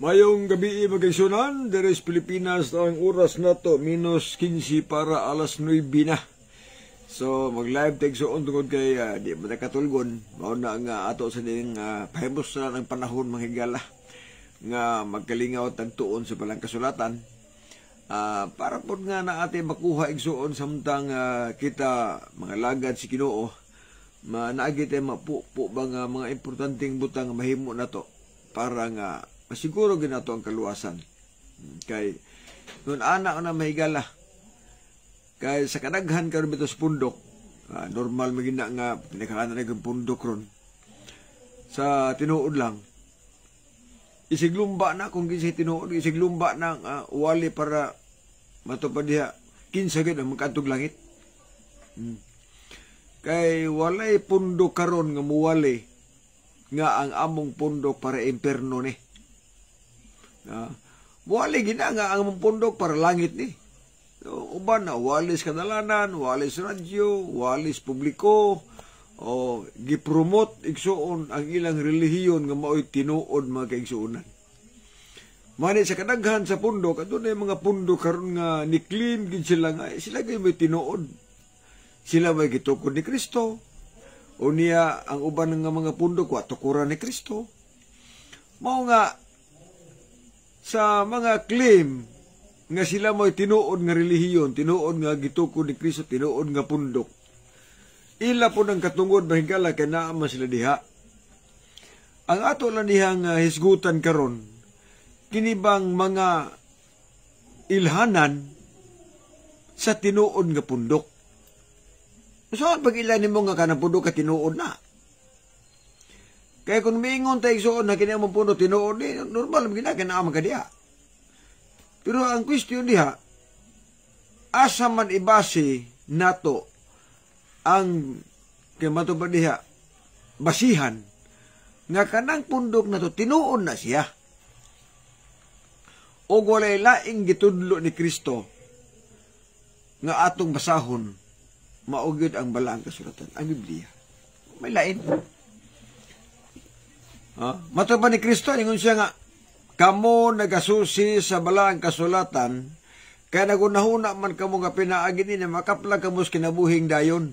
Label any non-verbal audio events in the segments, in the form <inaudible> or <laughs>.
Mayong gabi magaisunan, deres Pilipinas ang oras na to, minus 15 para alas 9 na. So, mag-live take so on tungkod kay uh, di ba katulgon, mauna ang uh, ato sa ding uh, ah, na ng panahon mga higala nga magkalingaw tagtuon sa palang kasulatan. Uh, para po nga na ate makuha igsuon samtang uh, kita mga lagad si Kinoo, manaagit ay mapupo bang uh, mga importanteng butang mahimo na to para nga Ah, siguro ginato ang kaluwasan. Hmm, kay, nun anak na mahigala. Kay sa kadaghan karon bitos pundok, uh, normal magina nga pinakaanan na yung pundok ron. Sa tinuod lang, isiglumba na kung kinsa tinuod, isiglumba na uh, wali para matupad diha kinsa gid ang magkantog langit. Hmm. Kay walay pundok karon nga muwali nga ang among pundok para imperno ni. Eh. Uh, wali gina nga ang pundok para langit ni. So, uban na walis kadalanan, walis radyo, walis publiko, o gipromote igsuon ang ilang relihiyon nga mao'y tinuod mga kaigsuonan. Mani sa kadaghan sa pundok, ato na mga pundok karon nga ni clean gid sila nga eh, sila gyud may tinuod. Sila may gitukod ni Kristo. O niya ang uban nga mga pundok wa tukuran ni Kristo. Mao nga sa mga claim nga sila mo'y tinuod nga relihiyon, tinuod nga gituko ni Kristo, tinuod nga pundok. Ila po ng katungod mahigala kay naa sila diha. Ang ato lang dihang uh, hisgutan karon kinibang mga ilhanan sa tinuod nga pundok. Saan so, pag ilan mo nga kanang pundok ka tinuod na? Kaya kung mingon tayo igsoon na kanya mong puno tinuon, eh, normal mga kinakinaamang ka diha. Pero ang question diha, asa man ibase nato ang kay matubad diha basihan nga kanang pundok nato to tinuon na siya. O walay laing gitudlo ni Kristo nga atong basahon maugyod ang balaang kasulatan ang Biblia. May lain. Ah, matapang ni Kristo, ingon siya nga, kamo nagasusi sa balaang kasulatan, kaya nagunahuna man kamo nga pinaagin ni makapla kamos kinabuhing dayon.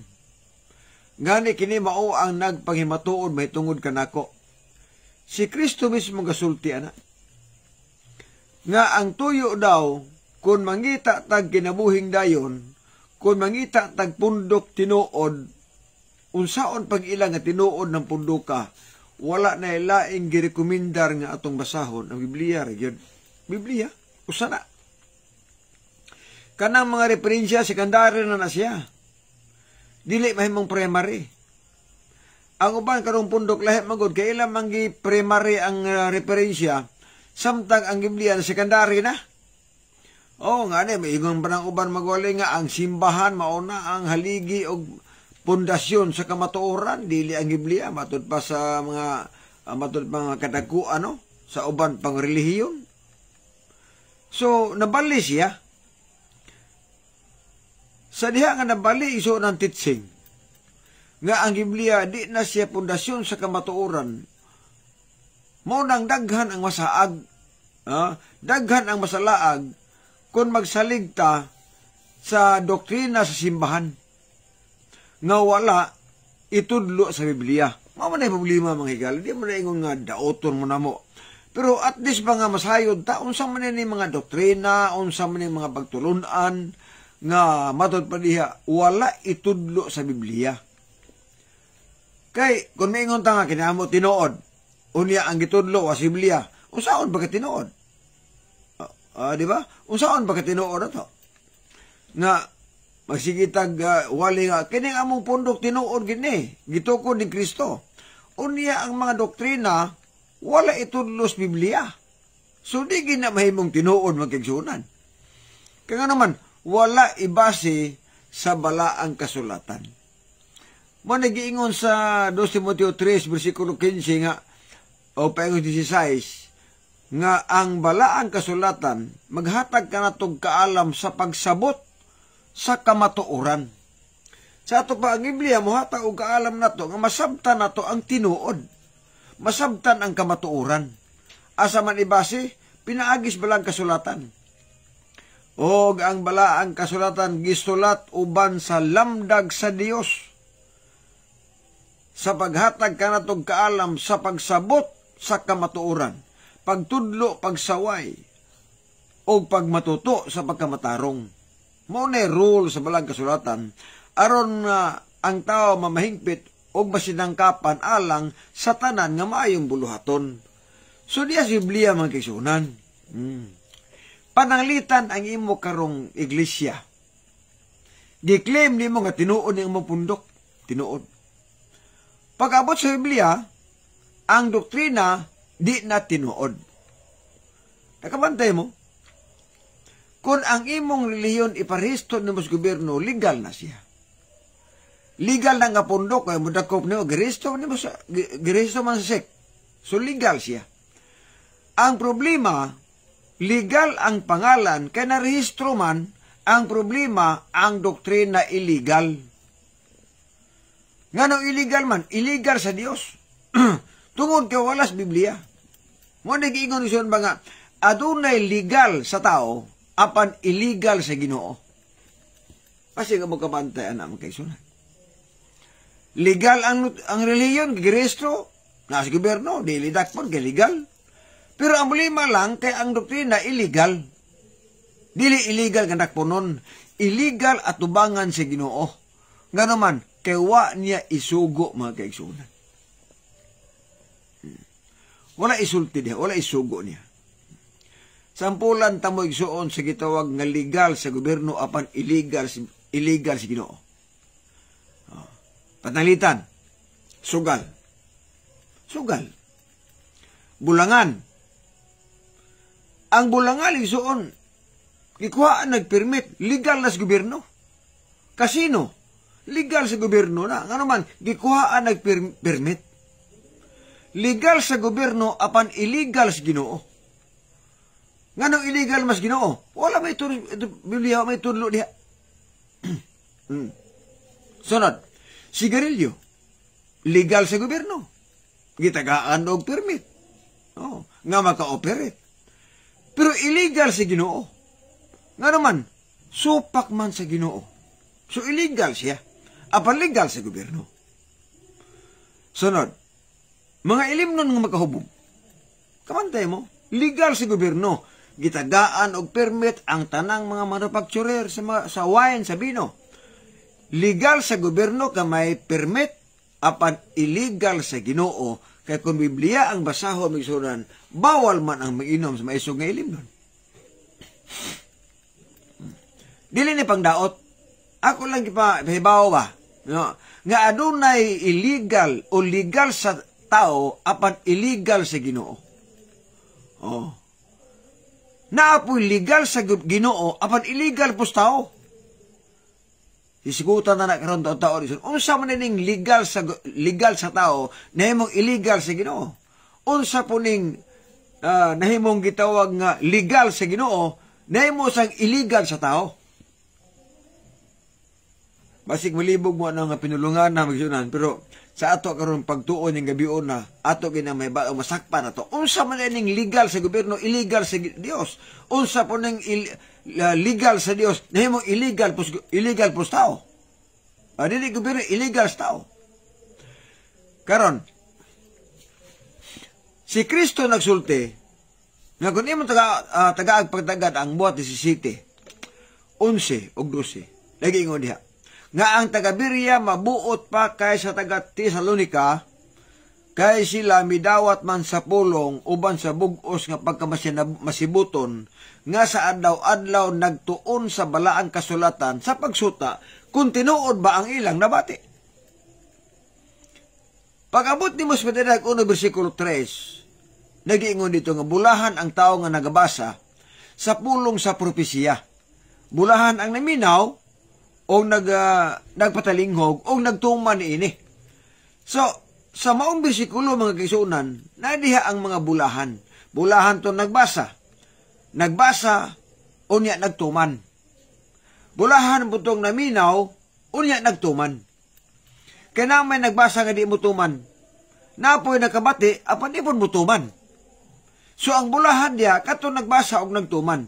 Ngani kini mao ang nagpanghimatuon mahitungod kanako. Si Kristo mismo gasulti ana. Nga ang tuyo daw kun mangita tag kinabuhing dayon, kun mangita tag pundok tinuod, unsaon pag ilang nga tinuod ng punduka, wala na ilaing eh, girekomendar nga atong basahon ang Biblia gyud. Biblia usa na. Kanang mga referensya secondary na na siya. Dili mahimong primary. Ang uban karong pundok lahi magod kay ilang manggi primary ang uh, referensya samtang ang Biblia na secondary na. Oo oh, nga ni, maigong pa ng uban magwalay nga ang simbahan mauna ang haligi og pundasyon sa kamatuoran dili ang Biblia matud pa sa mga uh, ah, matud pa mga kadagko ano sa uban pang relihiyon. So nabali siya sa diha nga nabali iso ng titsing nga ang Biblia di na siya pundasyon sa kamatuoran mo nang daghan ang masaag ah, daghan ang masalaag kung magsalig ta sa doktrina sa simbahan nga wala itudlo sa Biblia. Mama na problema mga higala, di mo na ingon nga daoton mo na mo. Pero at least mga masayod ta, unsa man ni mga doktrina, unsa man ni mga pagtulunan, nga matod pa diha, wala itudlo sa Biblia. Kay, kung may ingon ta nga, kinamo tinood, unya ang itudlo wa sa Biblia, unsaon ba ka tinood? Uh, ah, uh, ah, di ba? Unsaon ba ka tinood ato? Na, magsigitag uh, ah, wali nga kini nga among pundok tinuod gini gitukod ni Kristo unya ang mga doktrina wala itudlos Biblia so di gina mahimong tinuod magkigsunan kaya naman wala ibase sa balaang kasulatan mo nagiingon sa 2 Timoteo 3 versikulo 15 nga o paingon 16 nga ang balaang kasulatan maghatag ka natog kaalam sa pagsabot sa kamatuoran. Sa ato pa ang Biblia, muhata og kaalam nato nga masabtan nato ang tinuod. Masabtan ang kamatuoran. Asa man ibase, pinaagis balang kasulatan. Og ang bala ang kasulatan gisulat uban sa lamdag sa Dios. Sa paghatag kanatog kaalam sa pagsabot sa kamatuoran, pagtudlo, pagsaway, o pagmatuto sa pagkamatarong mo na rule sa balang kasulatan aron nga uh, ang tao mamahingpit og masinangkapan alang sa tanan nga maayong buluhaton. So diya si Biblia mga kisunan. Hmm. Pananglitan ang imo karong iglesia. Giklaim mo nga tinuod ni imong pundok, tinuod. Pag-abot sa Biblia, ang doktrina di na tinuod. Nakabantay mo? Kung ang imong reliyon iparehisto ni mas gobyerno, legal na siya. Legal na nga pundok, kaya mudakop niyo, girehisto ni mas, girehisto man sa sek. So legal siya. Ang problema, legal ang pangalan, kaya narehistro man, ang problema, ang doktrina illegal. Nga nang illegal man, illegal sa Dios. <clears throat> Tungod kay walas Biblia. Mo nagiingon siyon ba nga, adunay legal sa tao, apan illegal sa Ginoo. Kasi nga mo kabantayan ang sunod. Legal ang, ang reliyon, gigirestro, sa gobyerno, dili dakpon, legal. Pero ang problema lang kay ang doktrina illegal. Dili illegal nga dakponon, illegal at tubangan sa Ginoo. Ganuman, kay wa niya isugo mga sunod. Hmm. Wala isulti niya, wala isugo niya. Sampulan mo igsuon sa gitawag nga legal sa gobyerno apan illegal illegal si Ginoo. Oh. Ah, Patalitan. Sugal. Sugal. Bulangan. Ang bulangan igsuon gikuha nagpermit legal na sa gobyerno. Kasino? Legal sa gobyerno na. Nga naman, gikuha nagpermit. Legal sa gobyerno apan illegal sa Ginoo. Nganong illegal mas Ginoo? Wala may tur biliha may turlo diha. <clears throat> mm. Sunod, sigarilyo. Legal sa gobyerno. Gitagaan og permit. Oh, nga maka-operate. Pero illegal sa Ginoo. Nga naman, supak man sa Ginoo. So illegal siya. Apan legal sa gobyerno. Sunod, mga ilim nun nga makahubog. Kamantay mo, legal sa gobyerno gitagaan og permit ang tanang mga manufacturer sa, mga, sa wine sa bino. Legal sa gobyerno ka may permit apan illegal sa Ginoo kay kung Biblia ang basahon migsunan bawal man ang mainom sa maisog nga ilim nun. Dili ni pangdaot ako lang ipahibaw ba no nga adunay illegal o legal sa tao apan illegal sa Ginoo. Oh. Naapoy legal sa ginoo, apan illegal po tao. Isikutan na nakaroon taon tao rin. Unsa man ning legal sa legal sa tao, nahimong illegal sa ginoo. Unsa po ning uh, nahimong gitawag nga legal sa ginoo, nahimo sang illegal sa tao. Basig malibog mo ano nga pinulungan na magsunan, pero sa ato karon pagtuon ning gabi una, ato gina may baong masakpan ato unsa man ning legal sa gobyerno illegal sa Dios unsa po ning legal sa Dios nahimo illegal pus illegal pus tao ani ni gobyerno illegal sa tao karon si Kristo nagsulti nga kun imo taga uh, tagaag ang buhat si City 11 ug 12 lagi ingon diha nga ang taga Berea mabuot pa kaysa taga Tesalonica kay sila midawat man sa pulong uban sa bugos nga pagkamasibuton nga sa adlaw-adlaw nagtuon sa balaang kasulatan sa pagsuta kung tinuod ba ang ilang nabati. Pagabot ni Mosmededag 1 versikulo 3, nagiingon dito nga bulahan ang tao nga nagabasa sa pulong sa propesya. Bulahan ang naminaw o nag, uh, nagpatalinghog o nagtuman ini. So, sa maong bisikulo mga kisunan, nadiha ang mga bulahan. Bulahan to nagbasa. Nagbasa, o niya nagtuman. Bulahan mo tong naminaw, niya nagtuman. Kaya na may nagbasa nga di mo tuman. Napoy nakabati, apan di mo tuman. So ang bulahan dia, katong nagbasa og nagtuman.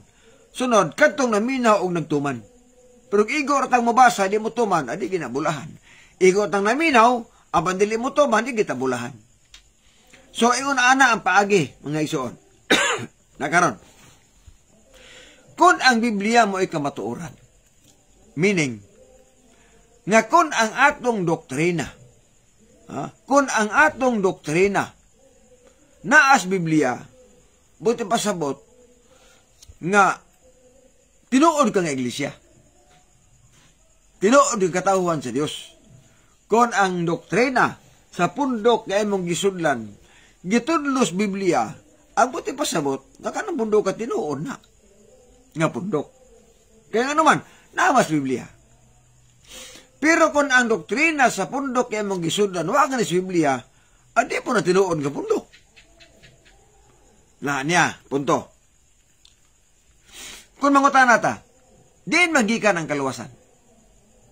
Sunod, katong naminaw og nagtuman. Pero igor tang mabasa, di mo tuman, adi ah, ginabulahan. Igor tang naminaw, aban dili mo tuman, di gitabulahan. So, ingon ana ang paagi, mga isoon. <coughs> Nakaron. Kung ang Biblia mo ay kamatuoran, meaning, nga kung ang atong doktrina, ha, kung ang atong doktrina, naas Biblia, buti pasabot, nga tinuod ka nga iglesia tinuod yung katauhan sa Dios. Kon ang doktrina sa pundok nga imong gisudlan, gitudlos Biblia, ang buti pasabot, nga kanang pundok ka tinuod na. Nga pundok. Kaya nga naman, namas Biblia. Pero kon ang doktrina sa pundok nga imong gisudlan, wa ka ni sa Biblia, adi ah, po na tinuod nga pundok. Na niya, punto. Kung mangutana ta, din magikan ang kaluwasan.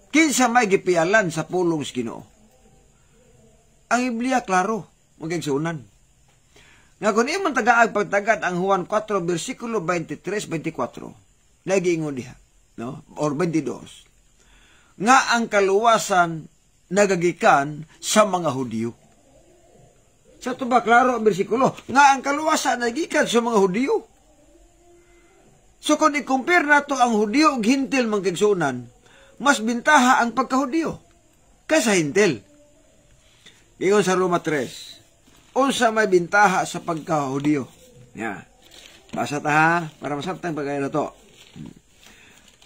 Kinsa may gipialan sa pulong sa Ginoo. Ang Biblia klaro, magigsunan. Nga kung iman tagaag pagtagad ang Juan 4 bersikulo 23-24, lagi ingon diha, no? Or 22. Nga ang kaluwasan nagagikan sa mga Hudyo. Sa ito ba, klaro ang bersikulo? Nga ang kaluwasan nagikan sa mga Hudyo. So kung i-compare nato ang Hudyo og hintil mga kagsunan, mas bintaha ang pagkahudyo kaysa hintil. Ingon sa Roma 3, unsa may bintaha sa pagkahudyo. Yeah. Basa ta ha, para masabtang pagkain na to.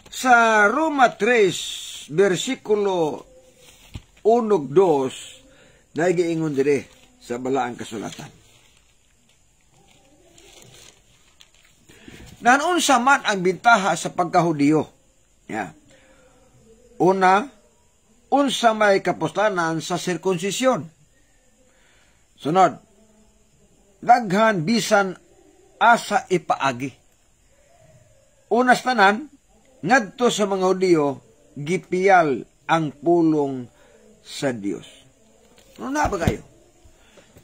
Sa Roma 3, versikulo 1-2, naigiingon dire sa balaang kasulatan. Nanon sa man ang bintaha sa pagkahudiyo. Yeah. Una, unsa may kapustanan sa sirkonsisyon. Sunod, daghan bisan asa ipaagi. Unas tanan, ngadto sa mga Hudiyo, gipiyal ang pulong sa Dios. Ano na ba kayo?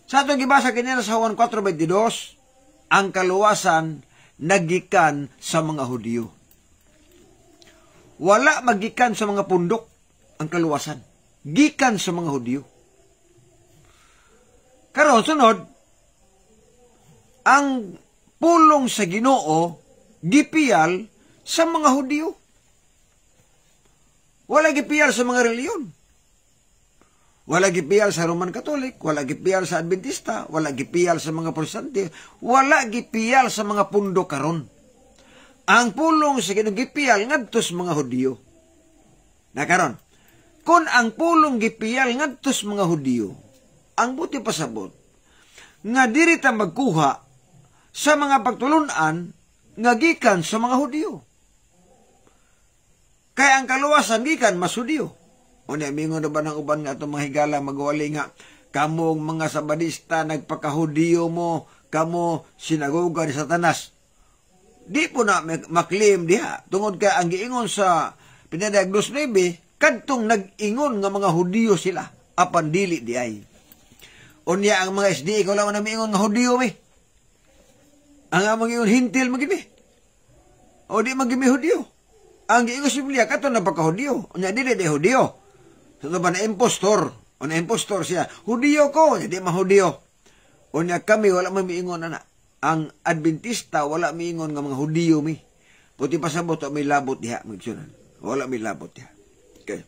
Sa itong gibasa kanina sa Juan 4.22, ang kaluwasan nagikan sa mga Hudiyo wala magikan sa mga pundok ang kaluwasan. Gikan sa mga Hudyo. Karon sunod, ang pulong sa Ginoo gipiyal sa mga Hudyo. Wala gipiyal sa mga reliyon. Wala gipiyal sa Roman Catholic, wala gipiyal sa Adventista, wala gipiyal sa mga Protestant, wala gipiyal sa mga pundok karon ang pulong sa kinugipiyal ngadtos mga Hudyo. Nakaron, kung ang pulong gipiyal ngadtos mga Hudyo, ang buti pasabot, nga diri ta magkuha sa mga pagtulunan nga gikan sa mga Hudyo. Kaya ang kaluwasan gikan mas Hudyo. O niya, mingon na ba ng uban nga itong mga higala magwali nga, kamong mga sabadista nagpakahudiyo mo, kamo sinagoga ni satanas di po na maklaim diha. Tungod ka ang giingon sa pinadagdos 9, kadtong nag-ingon nga mga Hudiyo sila, apan dili di ay. Unya ang mga SD, ikaw lang na miingon nga Hudiyo mi. Ang amang ingon, hintil magimi. O di magimi Hudiyo. Ang giingon si Biblia, kato na pagka-Hudiyo. Unya, dili di Hudiyo. Sa so, ba na impostor? O na impostor siya. Hudiyo ko, hindi ma Hudiyo. Unya kami, wala may miingon na na ang Adventista wala miingon nga mga Hudiyo mi. Kuti pasabot may labot diha magsunan. Wala may labot diha. Okay.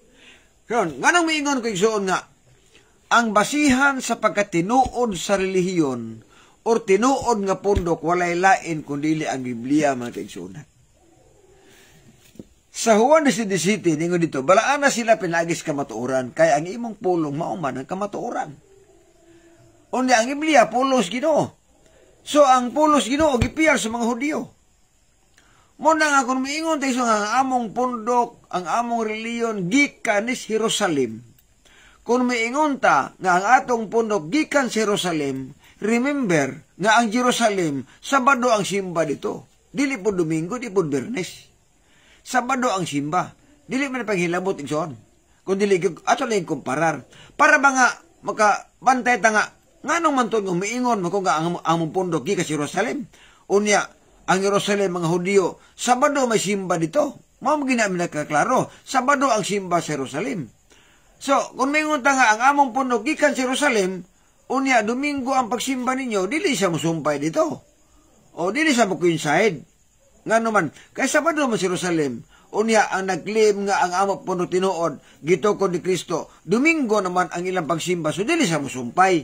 Karon nganong miingon ko igsuon nga ang basihan sa pagkatinuod sa relihiyon or tinuod nga pundok walay lain kundi ang Biblia mga kaigsuonan. Sa Juan 17, ningon dito, balaan na sila pinagis kamatuoran, kaya ang imong pulong mauman ang kamatuoran. Unya ang Biblia pulos Ginoo. So ang pulos Ginoo gipiyar sa mga Hudyo. Muna nga kung miingon tayo sa ang among pundok, ang among reliyon gikan is Jerusalem. Kung miingon ta nga ang atong pundok gikan sa Jerusalem, remember nga ang Jerusalem Sabado ang simba dito. Dili po Domingo, di po Bernes. Sabado ang simba. Dili man panghilabot igsoon. Kung dili ato lang kumparar para ba nga makabantay ta nga Nganong man tong umiingon mako nga ang among pundok si Jerusalem? Unya ang Jerusalem mga Hudiyo, Sabado may simba dito. Mao ginami nakaklaro, Sabado ang simba sa Jerusalem. So, kung mingon ta nga ang among pundok gikan si Jerusalem, unya Domingo ang pagsimba ninyo, dili siya musumpay dito. O dili siya mag-inside. Nga naman, kay Sabado mo si Jerusalem, unya ang naglim nga ang amo pundok tinuod gito ko ni Kristo domingo naman ang ilang pagsimba so dili siya musumpay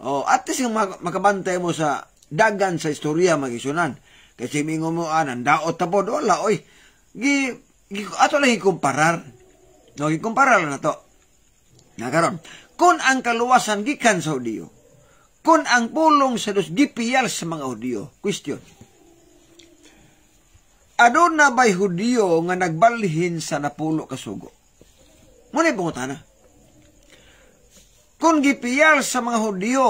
Oh, at least makabantay mo sa dagan sa istorya magisunan. Kasi mingo mo anan, ah, daot tapod, wala, oy. Gi, gi, ato lang ikumparar. No, ikumparar na to. Nakaroon. Kung ang kaluwasan gikan sa audio, Kun ang pulong sa dos gipiyal sa mga audio, question. Adon na ba'y Hudyo nga nagbalhin sa napulo kasugo? Muna yung pungutana. Kung gipiyal sa mga Hudyo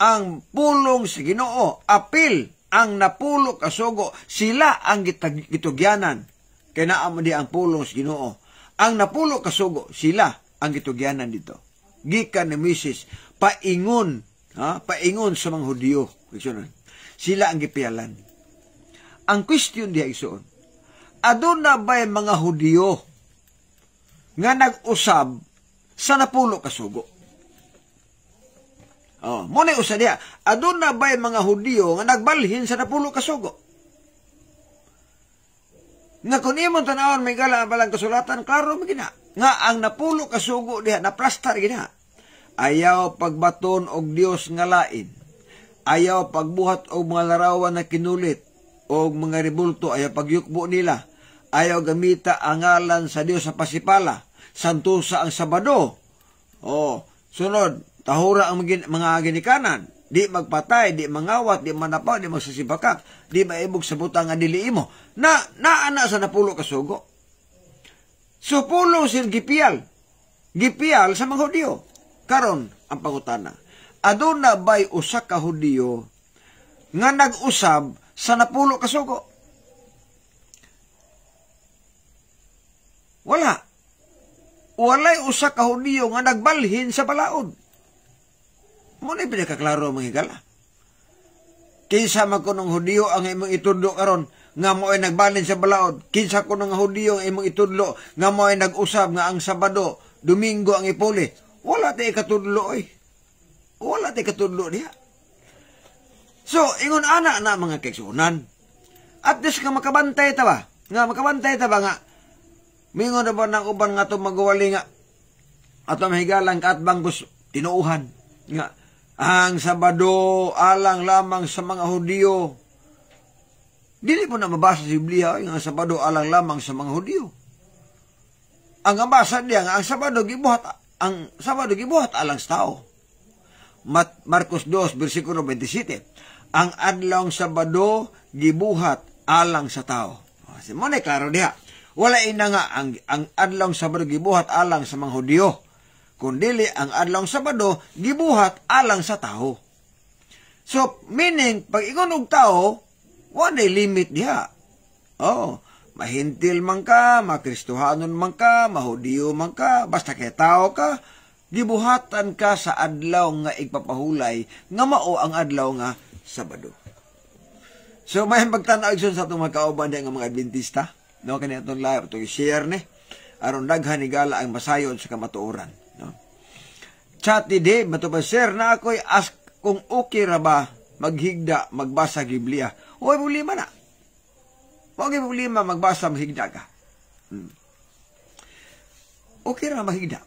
ang pulong si Ginoo, apil ang napulo kasugo, sila ang gitag- gitugyanan. Kaya naamo di ang pulong si Ginoo. Ang napulo kasugo, sila ang gitugyanan dito. Gikan ni Mrs. Paingon, ha? paingon sa mga Hudyo. Sila ang gipiyalan. Ang question di diha igsoon, aduna ba'y mga Hudyo nga nag-usab sa napulo kasugo? Oh, mo na usa niya. Aduna bay mga Hudiyo nga nagbalhin sa napulo ka sugo? Nga kun imo tan-awon may gala balang kasulatan klaro mi gina. Nga ang napulo ka sugo diha naplastar gina. Ayaw pagbaton og Dios nga lain. Ayaw pagbuhat og mga larawan na kinulit og mga ribulto ayaw pagyukbo nila. Ayaw gamita ang ngalan sa Dios sa pasipala. Santusa ang Sabado. Oh, sunod, Tahura ang mga ginikanan. Di magpatay, di mangawat, di manapaw, di magsusibakak, di maibog sa butang nga dili imo. Na, naana sa napulo kasugo. So pulo sin gipial. Gipial sa mga Hudiyo. Karon ang pangutana. Aduna bay usa ka Hudiyo nga nag-usab sa napulo kasugo? Wala. Walay usa ka Hudiyo nga nagbalhin sa balaod mo Muna pinakaklaro ang higala. Kinsa man ko ng hudiyo ang imong itudlo karon nga mo ay nagbalin sa balaod. Kinsa ko ng hudiyo ang imong itudlo nga mo ay nag-usab nga ang Sabado, Domingo ang ipuli. Wala tay katudlo oy. Wala tay katudlo niya. So, ingon ana na mga keksunan. At least nga makabantay ta ba? Nga makabantay ta ba nga? Mingon na ba ng uban nga to magawali nga? Ato mahigalang kaatbang gusto tinuuhan nga ang Sabado alang lamang sa mga Hudyo. Dili po na mabasa si Biblia ang Sabado alang lamang sa mga Hudyo. Ang ambasa niya nga ang Sabado gibuhat ang Sabado gibuhat alang sa tao. Mat Marcos 2 bersikulo 27. Ang adlong Sabado gibuhat alang sa tao. Ah, si mo na klaro niya. Wala ina nga ang ang adlong Sabado gibuhat alang sa mga Hudyo kun dili ang adlong Sabado gibuhat alang sa taho. So meaning pag ingon og taho, wa day limit diha. Oh, mahintil man ka, makristohanon man ka, mahudiyo man ka, basta kay tao ka, gibuhatan ka sa adlaw nga igpapahulay nga mao ang adlaw nga Sabado. So may pagtanaw igsoon sa atong mga kauban nga mga Adventista, no kani atong live to share ni aron daghan ni gala ang masayod sa kamatuoran chat ni Dave matupad, Sir, na ako'y ask kung okay ra ba maghigda, magbasa Biblia. Huwag problema na. Huwag problema magbasa, maghigda ka. Hmm. Okay ra maghigda.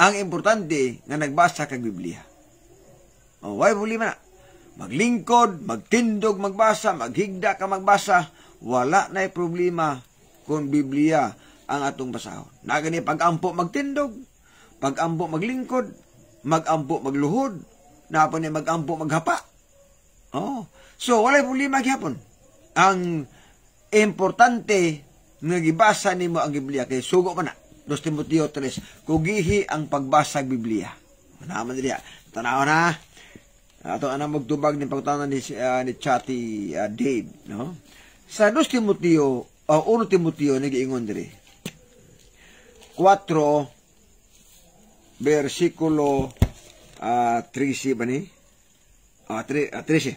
Ang importante nga nagbasa kag Biblia. O, oh, huwag problema na. Maglingkod, magtindog, magbasa, maghigda ka magbasa, wala na'y problema kung Biblia ang atong basahon. Nagani pag-ampo magtindog, Pagambo maglingkod, magambo magluhod, napon ay magambo maghapa. Oh. So, wala puli gihapon. Ang importante nga gibasa nimo ang Biblia kay sugo pa na. 2 Timoteo 3, kugihi ang pagbasa Biblia. Manaman diya. Tanaw na. Ato ana magdubag ni pagtanan ni, uh, ni Chati uh, ah, Dave, no? Sa 2 Timoteo, uh, ah, 1 Timoteo nagiingon diri. 4 versículo uh, ah, 13 ba ni? Uh, ah, 13. Ah,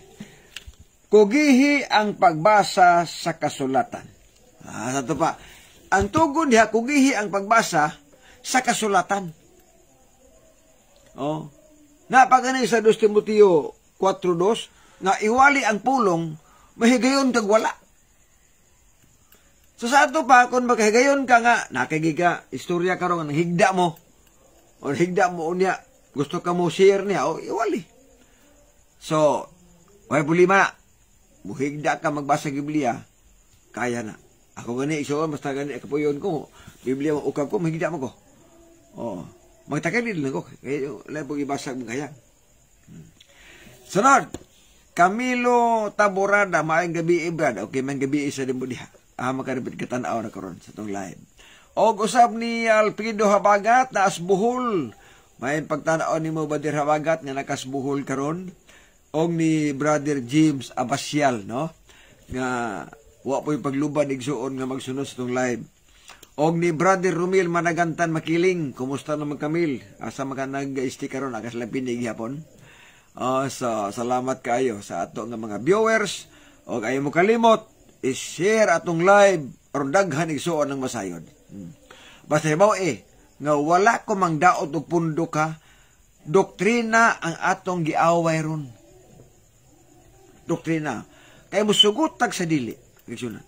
kugihi ang pagbasa sa kasulatan. Ah, sa pa. Ang tugon diha, kugihi ang pagbasa sa kasulatan. Oh. Napaganay sa 2 Timoteo 4.2 na iwali ang pulong, mahigayon kag wala. So sa ato pa, kung makahigayon ka nga, nakigiga, istorya karon ang higda mo, o higda mo niya, gusto ka mo share niya, o oh, iwali. So, may bulima, buhigda ka magbasa Biblia, kaya na. Ako gani, iso, basta gani, ako kapuyon ko, Biblia mo, ukab ko, mahigda mo ko. Oh, magtakay din lang ko. Kaya lang po ibasag mo kaya. Hmm. Sunod, Camilo Taborada, maayong gabi, eh, Brad. Okay, man gabi isa din mo diha. Ah, makaribit ka tanaw na karon sa itong live. Og usab ni Alfredo Habagat na asbuhol. May pagtanaw ni mo dir Habagat nga nakasbuhol karon og ni Brother James Abasyal, no? Nga wa po'y pagluban igsuon nga magsunod sa tong live. Og ni Brother Rumil Managantan Makiling, kumusta naman Kamil? Asa maka nag-stick karon akas lapin gihapon. Uh, so, salamat kayo sa ato nga mga viewers. Og ayo mo kalimot, is share atong live or daghan igsuon ng masayod. Basahibaw eh, nga wala ko mang daot og pundok ha, doktrina ang atong giaway ron. Doktrina. Kaya musugot tag sa dili. Kagsuna.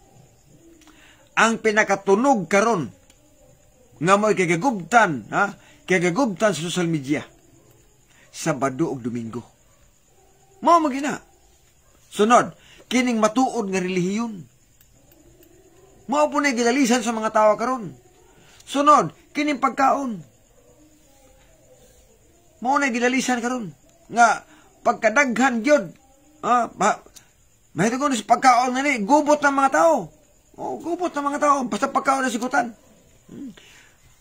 Ang pinakatunog karon nga mo'y kagagubtan, ha? Kagagubtan sa social media. Sabado o Domingo. Mao magina. Sunod, kining matuod nga relihiyon. Mao po na gilalisan sa mga tao karon. Sunod, kining pagkaon. Mao na gilalisan karon nga pagkadaghan gyud. Ah, ma Mahito ko sa pagkaon na ni, gubot ng mga tao. Oh, gubot ng mga tao. Basta pagkaon na sigutan. Hmm.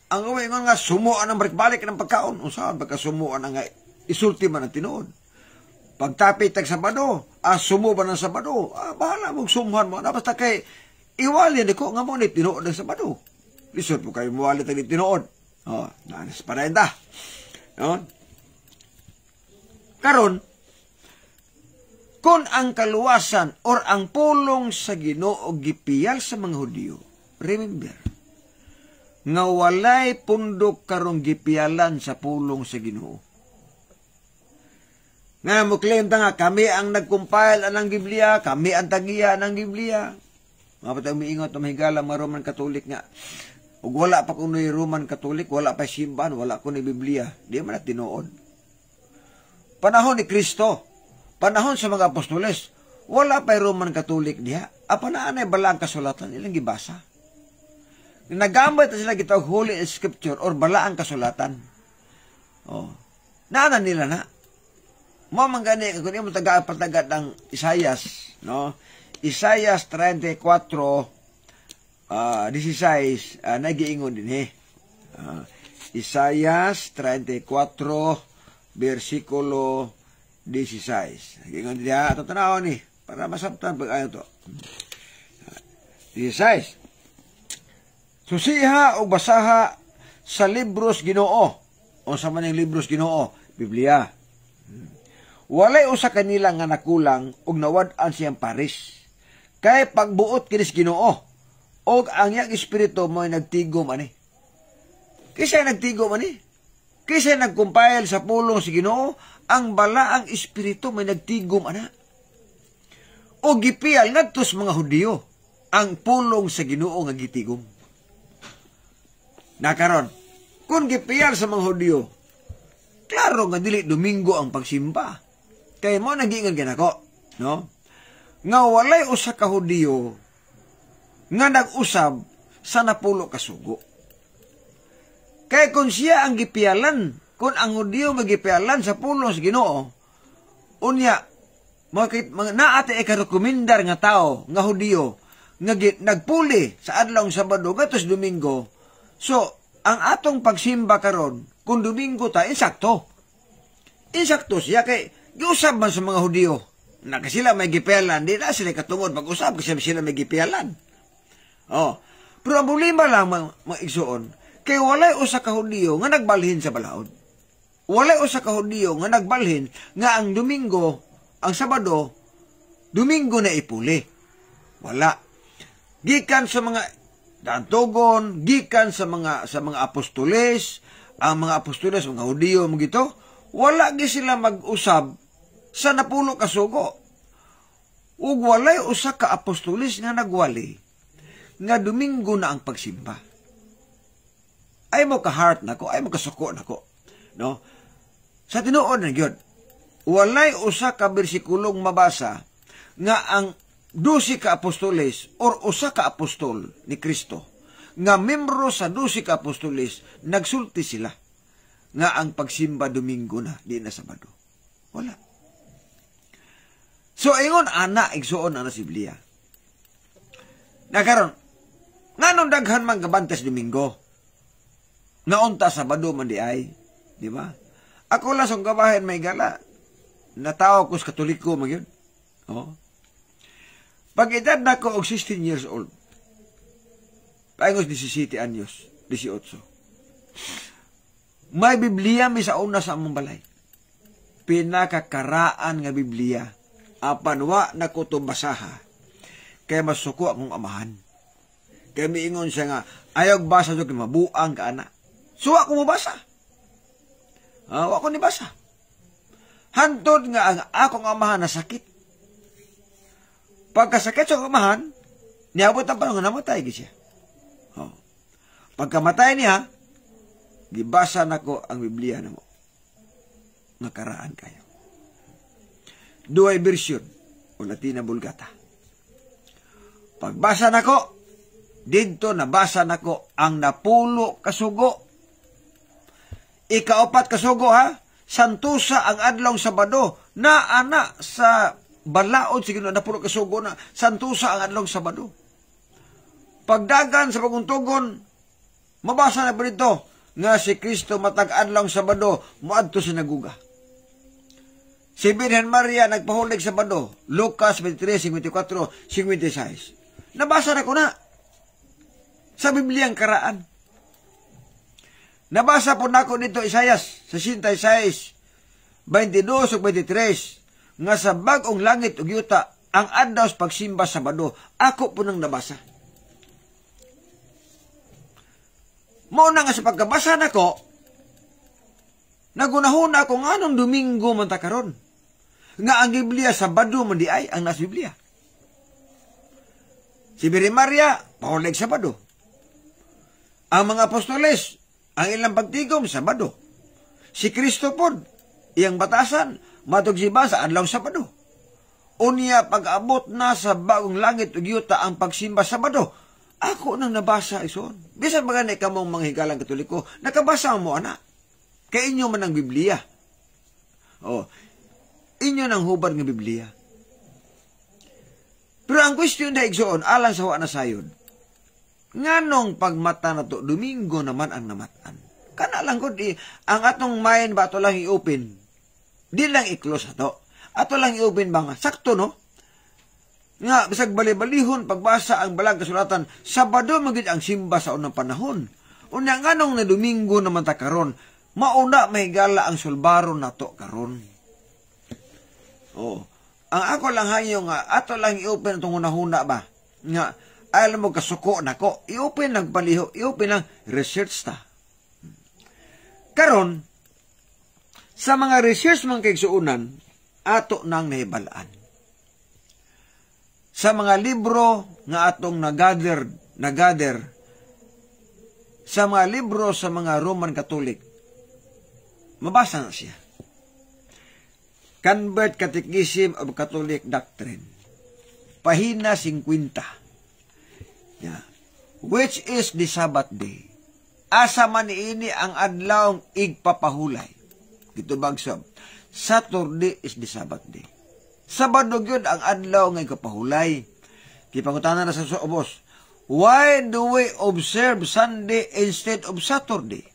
Ang gawin ko nga, sumuan ang balik ng pagkaon. O saan, pagka sumuan ang isulti man ang tinuod. Pagtapit tag Sabado, ah, sumuban ng Sabado, ah, bahala mong sumuhan mo. Na basta kay, Iwali na ko nga mo ni tinuod ng Sabado. Lisod mo kayo mawali tayo tinuod. O, oh, naanas pa rin ta. No? Karon, kung ang kaluwasan or ang pulong sa ginoo gipiyal sa mga Hudyo, remember, nga walay pundok karong gipiyalan sa pulong sa ginoo. Nga mo claim nga kami ang nagcompile anang Biblia, kami ang tagiya ng Biblia. Mapat umiingot na mahigala mga Roman Catholic nga. Ug wala pa kuno'y Roman Catholic, wala pa simbahan, wala kuno'y Biblia. Di man na tinuod. Panahon ni Kristo, panahon sa mga apostoles, wala pa Roman Catholic diha. Apa na anay balang kasulatan ilang gibasa. Nagamit na sila gitawag Holy Scripture or balaang kasulatan. Oh. Naana nila na. Mo man gani kun imo taga patagat ng Isayas, no? Isaiah 34, uh, 16, uh, nagiingon din eh. Uh, Isaiah 34, versikulo 16. Nagiingon din ha. Ah, Ito tanaw ni, para masabtan pag ayaw to. Uh, 16. Susiha o basaha sa libros ginoo o sa maning libros ginoo, Biblia. Hmm. Walay usa kanila nga nakulang og nawad-an siyang Paris Kay pagbuot kinis Ginoo og ang iyang espiritu mo nagtigom ani. Kaysa nagtigom ani. Kaysa nagkumpayal sa pulong si Ginoo, ang bala ang espiritu may nagtigom ana. O gipiyal ngadto mga Hudiyo ang pulong sa Ginoo nga gitigom. Nakaron, kung gipiyal sa mga Hudiyo, klaro nga dili domingo ang pagsimba. Kay mo nagingan ganako, no? nga walay usa ka Hudiyo nga nag-usab sa napulo ka sugo. Kay kung siya ang gipialan, kung ang Hudiyo magipialan sa pulo sa Ginoo, unya makit naate ay karekomendar nga tao nga Hudiyo nga nagpuli sa adlaw sa Sabado gatos Domingo. So, ang atong pagsimba karon kung Domingo ta insakto. Insakto siya kay giusab man sa mga Hudiyo na kasi sila may gipialan, di na sila katungod mag-usap kasi sila may gipialan. Oh. Pero ang problema lang, mga, mga igsoon, kay walay usa ka Hudiyo nga nagbalhin sa balaod. Walay usa ka Hudiyo nga nagbalhin nga ang Domingo, ang Sabado, Domingo na ipuli. Wala. Gikan sa mga dantogon, gikan sa mga sa mga apostoles, ang mga apostoles, mga Hudiyo, mga ito, wala gi sila mag-usab sa napulo kasugo. Ug walay usa ka apostolis nga nagwali nga Domingo na ang pagsimba. Ay mo ka heart nako, ay mo ka suko nako, no? Sa tinuod na gyud, walay usa ka bersikulong mabasa nga ang dusi ka apostolis or usa ka apostol ni Kristo nga membro sa dusi ka apostolis nagsulti sila nga ang pagsimba Domingo na, di na Sabado. Wala. So, ingon ana, igsuon ana si Blia. Nagkaroon, nga nung daghan man gabantes Domingo, naunta Sabado man di ay, di ba? Ako lasong gabahin may gala, natawa ko sa katoliko mag yun. Oh. Pag edad na ko, 16 years old, paingos 17 anyos, 18. May Biblia mi sa una sa among balay. Pinakakaraan nga Biblia apan wa na ko Kaya masuko akong amahan. Kaya miingon siya nga, ayog basa so mabuang ka ana. So ako mo basa. uh, ah, ako ni basa. Hantod nga ang akong amahan na sakit. Pagkasakit sa akong amahan, niabot ang panahon na matay siya. Oh. Pagkamatay niya, gibasa nako ang Biblia na mo. Nakaraan kayo. Duay version o Latina Bulgata. Pagbasa nako, dito nabasa nako ang napulo kasugo. Ikaapat kasugo ha, santusa ang adlaw Sabado na ana sa balaod sige na napulo kasugo na santusa ang adlaw Sabado. Pagdagan sa paguntugon, mabasa na pa nga si Kristo matag adlaw Sabado muadto sa naguga. Si Birhen Maria nagpahulig sa bando. Lucas 23, 54, 56. Nabasa na ko na sa Bibliang karaan. Nabasa po nako nito Isayas 66, 22 o 23, nga sa bagong langit ug yuta, ang adlaw pagsimba sa bado, ako po nang nabasa. Mao na nga sa pagkabasa nako, nagunahon ako nga nung Domingo man ta karon nga ang Biblia sa Bado man di ay ang nas Biblia. Si Biri Maria, sa Sabado. Ang mga apostoles, ang ilang pagtigom, sa Bado. Si Kristo po, iyang batasan, matugsiba sa adlaw sa Sabado. Unya pag-abot na sa bagong langit ug yuta ang pagsimba sa Bado. Ako nang nabasa ison. Bisan ba ni kamong mga higalang katoliko, nakabasa mo ana. Kay inyo man ang Biblia. Oh, Inyo nang hubad ng Biblia. Pero ang question na igsoon, alang sa na sayon, nganong pagmata na to, Domingo naman ang namatan. Kana lang ko, di, eh, ang atong main ba ito lang i-open? Di lang i-close ato. Ato lang i-open ba nga? Sakto, no? Nga, bisag balibalihon, pagbasa ang balag kasulatan, Sabado magid ang simba sa unang panahon. Unya nganong na Domingo naman ta karon, mauna may gala ang sulbaron nato karon. Oh. Ang ako lang hayo nga, ato lang iopen open una hunahuna ba? Nga, alam mo kasuko na ko, i-open lang baliho, i lang research ta. Karon, sa mga research man kay suunan, ato nang nahibalaan. Sa mga libro nga atong nagather nagather sa mga libro sa mga Roman Catholic, mabasa na siya. Convert Catechism of Catholic Doctrine. Pahina 50. Yeah. Which is the Sabbath day. Asa man ini ang adlaw igpapahulay. Gito bagsab. Saturday is the Sabbath day. Sabado gyud ang adlaw nga igpapahulay. Kipangutana na sa ubos. Why do we observe Sunday instead of Saturday?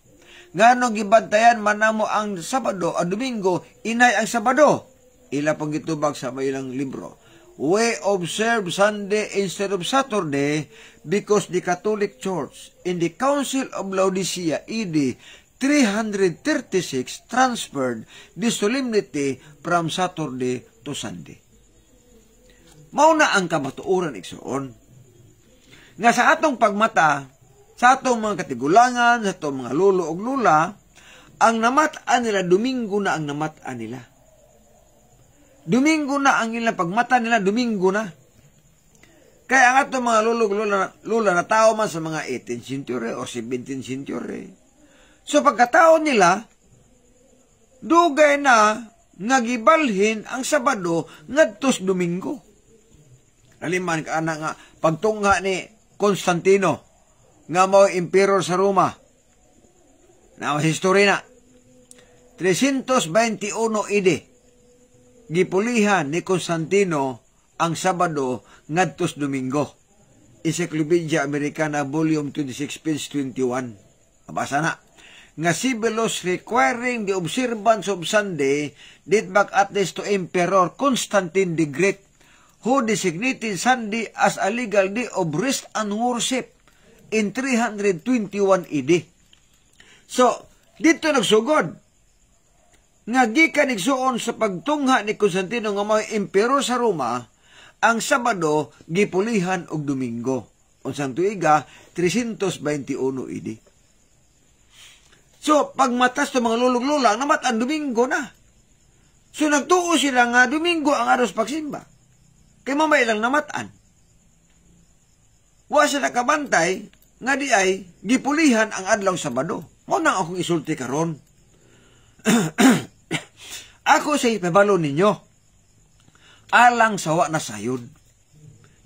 ngano gibantayan manamo ang Sabado o Domingo inay ang Sabado ila pang gitubag sa may ilang libro we observe Sunday instead of Saturday because the Catholic Church in the Council of Laodicea e ED 336 transferred the solemnity from Saturday to Sunday. Mao na ang kamatuoran igsoon nga sa atong pagmata sa atong mga katigulangan, sa atong mga lolo og lula, ang namataan nila, Domingo na ang namataan nila. Domingo na ang ilang pagmata nila, Domingo na. Kaya ang ato mga lulog lula, lula na tao man sa mga 18th century or 17th century. So pagkatao nila, dugay na nga gibalhin ang Sabado ngadtos Domingo. Aliman ka na nga pagtunga ni Constantino nga mao imperor sa Roma. Na Now, historina. 321 AD, gipulihan ni Constantino ang Sabado ngadto sa Domingo. Encyclopedia Americana Volume 26, page 21. Mabasa na. Nga Sibilus requiring the observance of Sunday did back at least to Emperor Constantine the Great who designated Sunday as a legal day of rest and worship in 321 AD. So, dito nagsugod nga gikan igsuon sa pagtungha ni Constantino nga mao impero sa Roma ang Sabado gipulihan og Domingo unsang tuiga 321 AD. So, pagmatas sa mga lulog-lulang, namat ang Domingo na. So, nagtuo sila nga Domingo ang aros pagsimba. Kay mamay lang namatan. Wa siya nakabantay nga di ay gipulihan ang adlaw Sabado. Mo nang akong isulti karon. <clears throat> ako sa ipabalo ninyo. Alang sawa na sayod.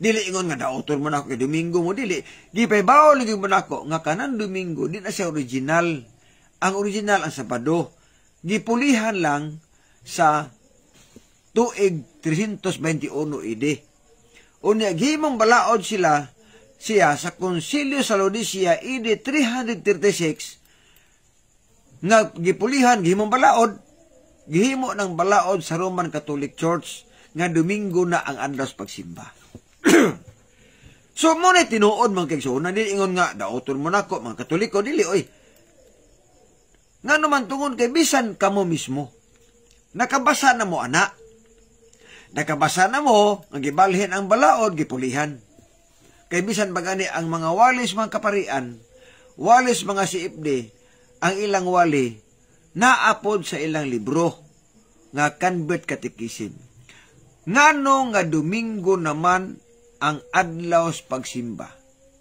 Dili ingon nga daoton mo na ako kay Domingo mo dili. Gipabaw lagi mo na ako nga kanang Domingo di na siya original. Ang original ang Sabado. Gipulihan lang sa tuig 321 AD. Unya gimong balaod sila siya sa Konsilyo sa Laodicea ID 336 nga gipulihan gihimong balaod gihimo ng balaod sa Roman Catholic Church nga Domingo na ang andas pagsimba. <clears throat> so mo na tinuod mga kagsuon na ingon nga daoton mo nako mga Katoliko dili oy. Nga naman tungon kay bisan kamo mismo. Nakabasa na mo ana. Nakabasa na mo ang gibalhin ang balaod gipulihan. Kay bisan pagani ang mga walis mga kaparian, walis mga CFD, ang ilang wali naapod sa ilang libro nga convert katikisin. Nganong nga Domingo naman ang adlaw pagsimba.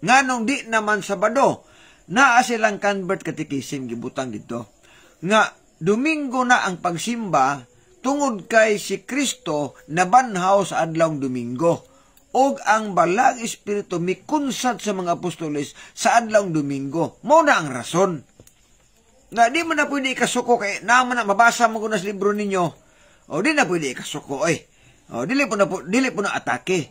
Nganong di naman Sabado naa silang convert katikisin gibutang dito. Nga Domingo na ang pagsimba tungod kay si Kristo nabanhaw sa adlaw Domingo og ang balag espiritu mikunsad sa mga apostoles sa adlong Domingo. Mao na ang rason. Na di man na pwede ikasuko kay naman na mabasa mo ko sa libro ninyo. O di na pwede ikasuko eh. O dili po na po, dili po na atake.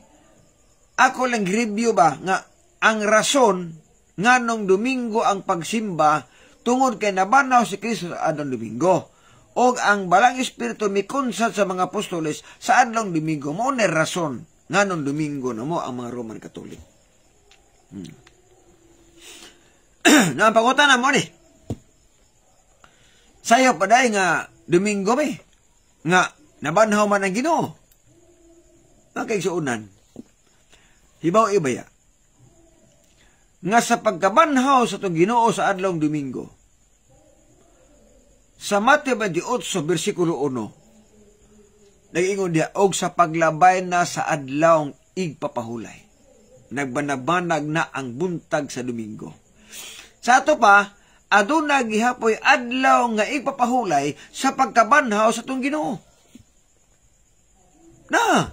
Ako lang review ba nga ang rason nganong Domingo ang pagsimba tungod kay nabanaw si Kristo sa adlong Domingo og ang balang espiritu mikunsad sa mga apostoles sa adlong Domingo mao ni rason nga nung Domingo na mo ang mga Roman Catholic. Hmm. <clears throat> na ang pangutan na mo ni. Sayo pa dahil nga Domingo may eh? nga nabanhaw man ang ginoo. Ang kaigsuunan. Hibaw ibaya. Nga sa pagkabanhaw sa itong ginoo sa adlong Domingo, sa Mateo 28, versikulo 1, Nagingon diya, og sa paglabay na sa adlawng igpapahulay. Nagbanabanag na ang buntag sa Domingo. Sa ato pa, aduna gihapoy adlaw nga igpapahulay sa pagkabanhaw sa tong Ginoo. Na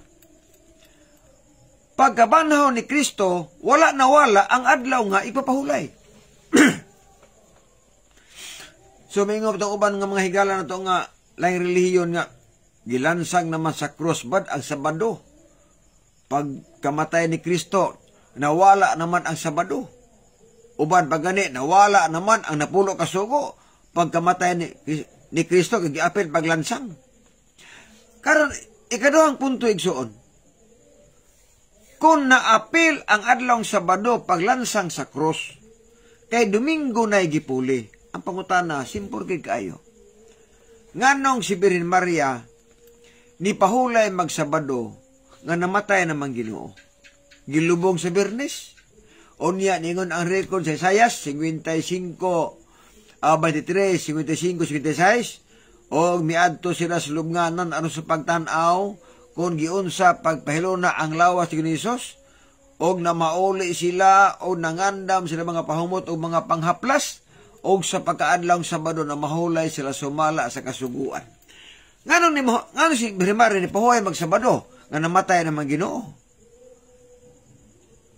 pagkabanhaw ni Kristo, wala na wala ang adlaw nga igpapahulay. <clears throat> so may nga uban nga mga higala na to nga laing relihiyon nga gilansang naman sa crossbad ang Sabado. Pagkamatay ni Kristo, nawala naman ang Sabado. Uban pa gani, nawala naman ang napulo kasugo pagkamatay ni, ni Kristo kay paglansang. Karon ikaduhang punto igsuon. Kung naapil ang adlong Sabado paglansang sa cross, kay Domingo na igipuli, Ang pangutana, simpor kay kaayo. Nganong si Birhen Maria ni pahulay magsabado nga namatay na Ginoo. Gilubong sa Bernes. niya, ningon ang record sa Isaiah 55 uh, 23, 55, 56 o miadto sila sa lubnganan aron sa pagtan-aw kung giunsa pagpahilona ang lawas ni Hesus na mauli sila o nangandam sila mga pahumot o mga panghaplas og sa pagkaadlawng Sabado na mahulay sila sumala sa kasuguan. Nganong ni mo, ngano si Mari ni pahuay magsabado nga namatay naman Ginoo.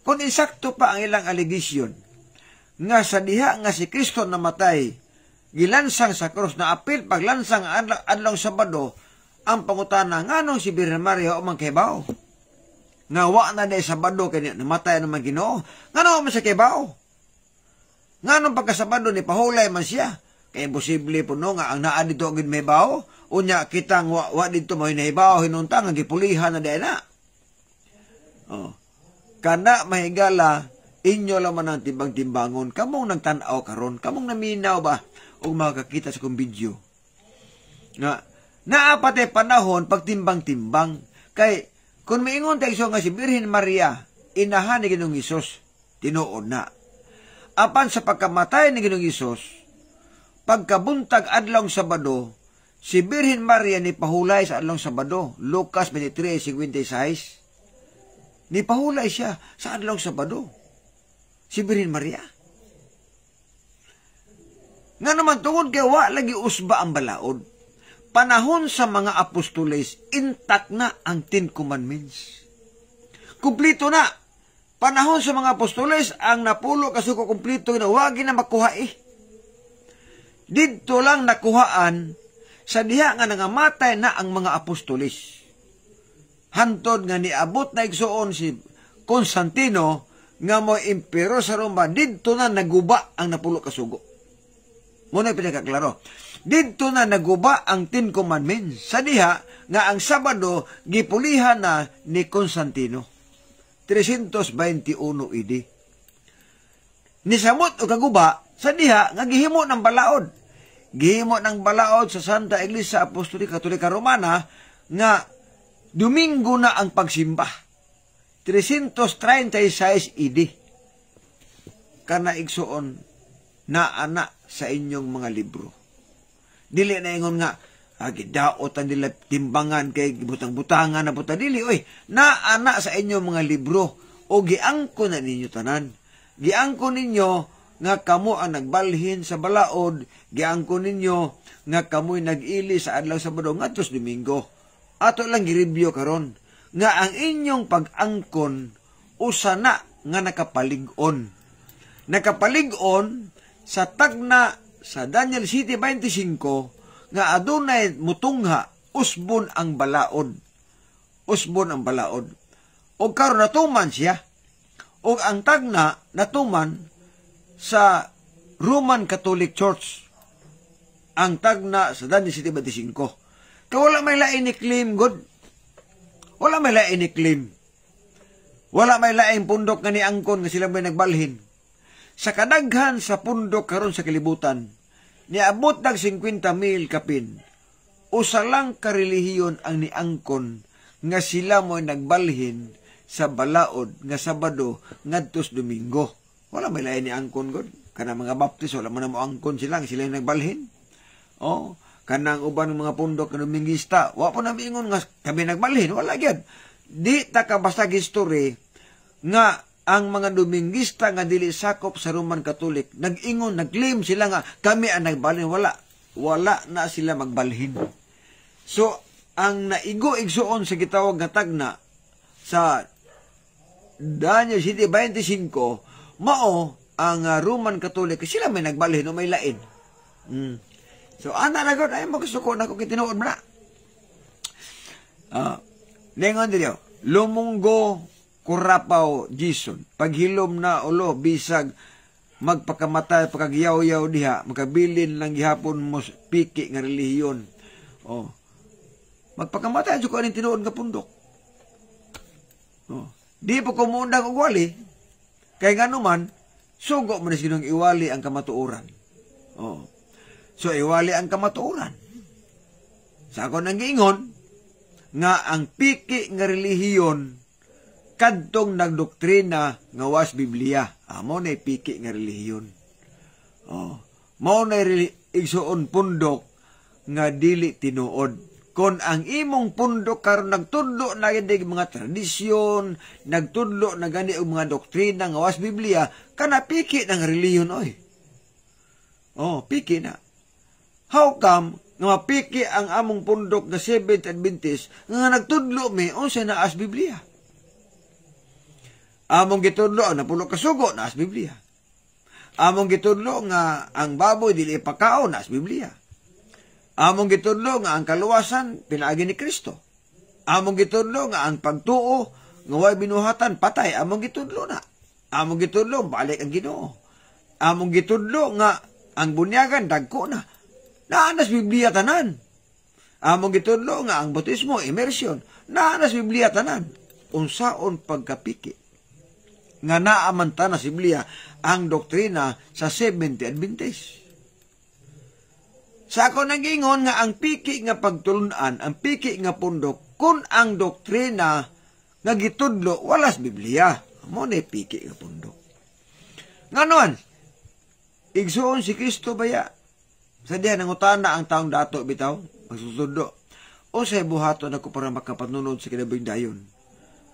Kung insakto pa ang ilang allegation nga sa diha nga si Kristo namatay gilansang sa krus na apil paglansang adlaw Sabado ang pangutana nganong si Birhen Maria o mangkibaw nga wa na ni Sabado kay namatay naman Ginoo nganong man sa kibaw nganong pagkasabado ni pahulay man siya Kay posible po no nga ang naa dito ang mebaw, unya kitang wa, wa dito mo hinahibaw hinuntang ang gipulihan na dena. Oh. Kana mahigala inyo lamang ang timbang-timbangon kamong nagtanaw karon kamong naminaw ba og makakita sa kong video. Nga naa panahon pagtimbang-timbang kay kung maingon tayo nga si Birhen Maria inahan ni Ginoong Hesus tinuon na. Apan sa pagkamatay ni Ginoong Hesus, Pagkabuntag adlong Sabado, si Birhen Maria ni pahulay sa adlong Sabado, Lucas 23:56. Ni pahulay siya sa adlong Sabado. Si Birhen Maria. Nga naman tungod kay wa lagi usba ang balaod. Panahon sa mga apostoles, intact na ang Ten Commandments. Kumplito na. Panahon sa mga apostoles, ang napulo kasuko kumplito na wagi na makuha eh didto lang nakuhaan sa diha nga nangamatay na ang mga apostolis. Hantod nga niabot na igsuon si Constantino nga mo impero sa Roma didto na naguba ang napulo kasugo. sugo. Mo na pinakaklaro. Didto na naguba ang Ten Commandments sa diha nga ang Sabado gipulihan na ni Constantino. 321 AD. E Nisamot o kaguba sa diha nga gihimo ng balaod gihimo ng balaod sa Santa Iglesia Apostolica Katolika Romana nga Domingo na ang pagsimba. 336 ID. Kana igsuon na ana sa inyong mga libro. Dili na ingon nga agi ah, agidaot ang nila timbangan kay butang-butangan na buta dili oy na ana sa inyong mga libro o giangko na ninyo tanan. Giangko ninyo nga kamo ang nagbalhin sa balaod, giangkon ninyo nga kamo'y nag-ili sa adlaw Sabado ngadtos Domingo. Ato lang gi-review karon nga ang inyong pag-angkon usa na nga nakapalig-on. Nakapalig-on sa tagna sa Daniel City 25 nga adunay mutungha usbon ang balaod. Usbon ang balaod. O karon natuman siya. O ang tagna natuman sa Roman Catholic Church ang tagna sa Dani City 25. Kaya wala may lain ni claim God. Wala may lain ni claim. Wala may lain pundok nga ni angkon nga sila may nagbalhin. Sa kadaghan sa pundok karon sa kalibutan, niabot dag 50 mil kapin. Usa lang karelihiyon ang ni Angkon nga sila mo nagbalhin sa balaod nga Sabado ngadto sa Domingo. Wala may lain ni angkon god. Kana mga baptist wala man mo angkon sila, sila yung nagbalhin. Oh, kanang uban mga pundok kanang mingista, wa po na ingon nga kami nagbalhin, wala gyud. Di ta basta history nga ang mga Domingista nga dili sakop sa Roman Catholic, nag-ingon, nag sila nga kami ang nagbalhin. Wala. Wala na sila magbalhin. So, ang naigo igsuon sa gitawag nga tagna sa Daniel City 25, mao ang uh, Roman Catholic sila may nagbalhin o may lain. Mm. So ana ra gud ay mo ko na ko kitinuod mo na. Ah, ningon dinyo, lumunggo kurapaw Jason. Paghilom na ulo bisag magpakamatay pagkagiyaw-yaw diha, magkabilin lang gihapon mo piki ng relihiyon. Oh. Magpakamatay jud ko aning tinuod nga pundok. Oh. Di pa ko mundang Kay nga naman, sugo mo na sinong iwali ang kamatuoran. Oh. So, iwali ang kamatuoran. Sa ako nang giingon, nga ang piki nga relihiyon kadtong nagdoktrina nga was Biblia. Amo ah, na piki nga relihiyon. Oh, mao na igsuon pundok nga dili tinuod kung ang imong pundo karon nagtudlo na gani mga tradisyon, nagtudlo na gani og mga doktrina nga was Biblia, kana piki ng reliyon oy. Oh, piki na. How come nga mapiki ang among pundok na Seventh Adventist nga nagtudlo mi unsa na as Biblia? Among gitudlo na pulo kasugo na as Biblia. Among gitudlo nga ang baboy dili ipakaon na as Biblia. Among gitudlo nga ang kaluwasan pinaagi ni Kristo. Among gitudlo nga ang pagtuo nga way binuhatan patay among gitudlo na. Among gitudlo balik ang Ginoo. Among gitudlo nga ang bunyagan dagko na. Naanas Biblia tanan. Among gitudlo nga ang bautismo immersion. Naanas Biblia tanan. Unsaon pagkapiki nga naa man ta na Biblia ang doktrina sa 70 Adventist sa ako nagingon nga ang piki nga pagtulunan, ang piki nga pundok, kun ang doktrina nga gitudlo, walas Biblia. Mo na piki nga pundok. Nganon, igsuon si Kristo baya. Sa diyan, nangutana ang taong dato bitaw, magsusudo. O sa buhato na ko para makapanunod sa kinabing dayon.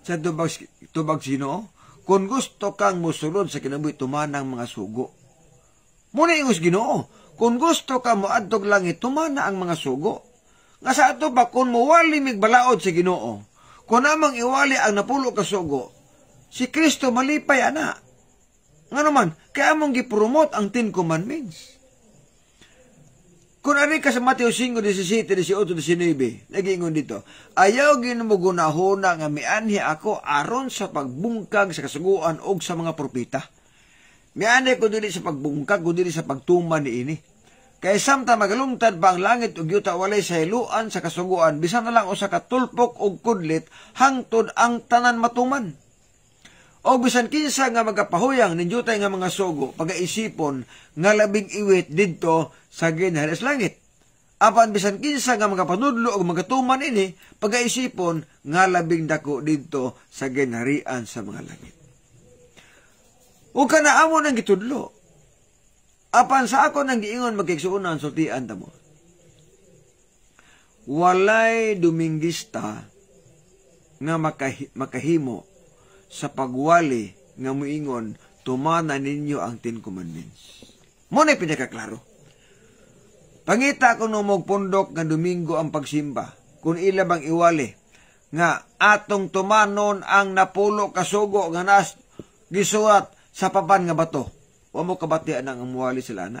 Sa tubag, tubag sino? Kung gusto kang musulod sa kinabuhi, tumanang mga sugo. Muna ingos ginoo. Kung gusto ka mo adtog langit, tumana ang mga sugo. Nga sa ato ba, kung muwali migbalaod si ginoo, kung namang iwali ang napulo ka sugo, si Kristo malipay ana. Nga naman, kaya mong gipromote ang Ten Commandments. Kung ari ka sa Mateo 5, 17, 18, 19, nagingon dito, Ayaw ginumugunahon nga mianhi ako aron sa pagbungkag sa kasuguan o sa mga propita Mianay ko dili sa pagbungkag, ko dili sa pagtuman ni ini. Kay samta magalumtad pa ang langit ug yuta walay sa iluan sa kasuguan, bisan na lang usa ka tulpok og kudlit hangtod ang tanan matuman. O bisan kinsa nga magapahuyang ni ninyutay nga mga sugo, pagaisipon nga labing iwit didto sa ginhalas langit. Apan bisan kinsa nga magapanudlo panudlo o mga tuman ini, pagaisipon nga labing dako didto sa ginharian sa mga langit. O ka na amo ng gitudlo. Apan sa ako nang giingon magkiksuon ang sultian ta mo. Walay Dominggista nga makahi, makahimo sa pagwali nga muingon tumana ninyo ang Ten Commandments. Muna pinakaklaro. Pangita ko no magpundok nga Domingo ang pagsimba, kung ila bang iwali, nga atong tumanon ang napulo kasugo nga nas gisuat sa paban nga bato, wa mo kabatian ang muwali sila na.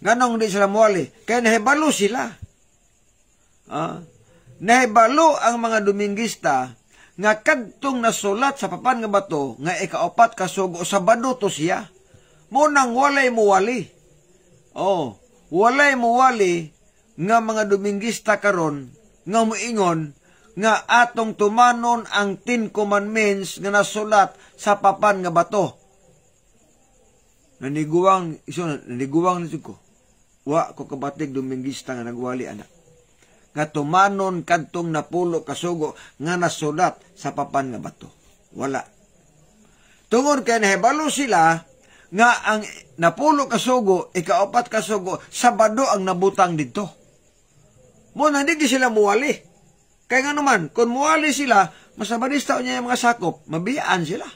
Ganong di sila muwali, kaya nahibalo sila. Ah, nahibalo ang mga Dominggista nga kadtong nasulat sa papan nga bato nga ikaapat ka kasugo sa baduto siya. mo nang walay muwali. Oh, walay muwali nga mga Dominggista karon nga muingon nga atong tumanon ang Ten Commandments nga nasulat sa papan nga bato. Naniguwang, iso, naniguwang nito ko. Wa ko kabatig Dominggista nga nagwali anak. Nga tumanon kadtong napulo kasugo nga nasulat sa papan nga bato. Wala. Tungod kay nahibalo sila nga ang napulo kasugo, ikaapat kasugo, sa bado ang nabutang dito. Mo na hindi sila muwali kaya nga naman, kung muwali sila, masabarista niya yung mga sakop, mabiyaan sila.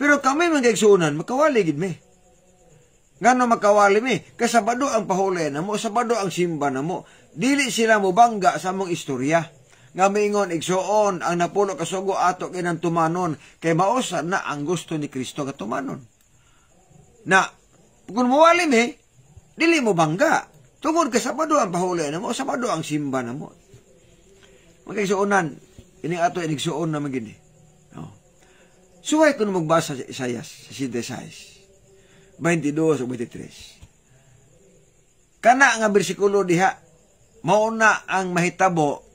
Pero kami mga kaigsuunan, makawali gid mi. Ngano makawali mi? Kay ang pahulay na mo, Sabado ang simba na mo. Dili sila mo bangga sa mong istorya. Nga miingon, igsuon, ang napulo kasugo ato kinang tumanon, kay mausa na ang gusto ni Kristo nga tumanon. Na, kung muwali mi, dili mo bangga. Tungod kay Sabado ang pahulay na mo, Sabado ang simba na mo. Magkaisuonan. Ini ato inigsuon na magini. No. Suway ko na magbasa sa Isaias sa 56, 22 o 23. Kana nga bersikulo diha, mauna ang mahitabo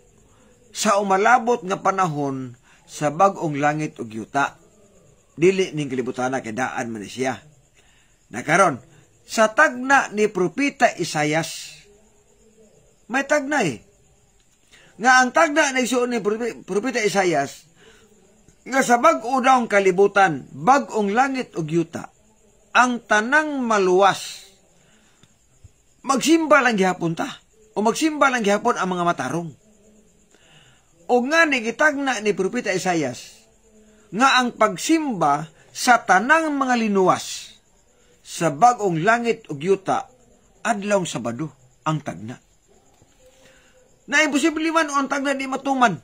sa umalabot nga panahon sa bagong langit ug yuta. Dili ning kalibutan na kedaan man siya. Nakaron, sa tagna ni propeta Isaias may tagna eh nga ang tagda na igsuon ni Propeta Isayas, nga sa bag-o daw kalibutan, bag-ong langit o yuta, ang tanang maluwas, magsimba lang gihapon ta, o magsimba lang gihapon ang mga matarong. O nga nigitagna ni Propeta Isayas, nga ang pagsimba sa tanang mga linuwas, sa bagong langit o yuta, adlaw Sabado, ang tagna na imposible man on tag na di matuman.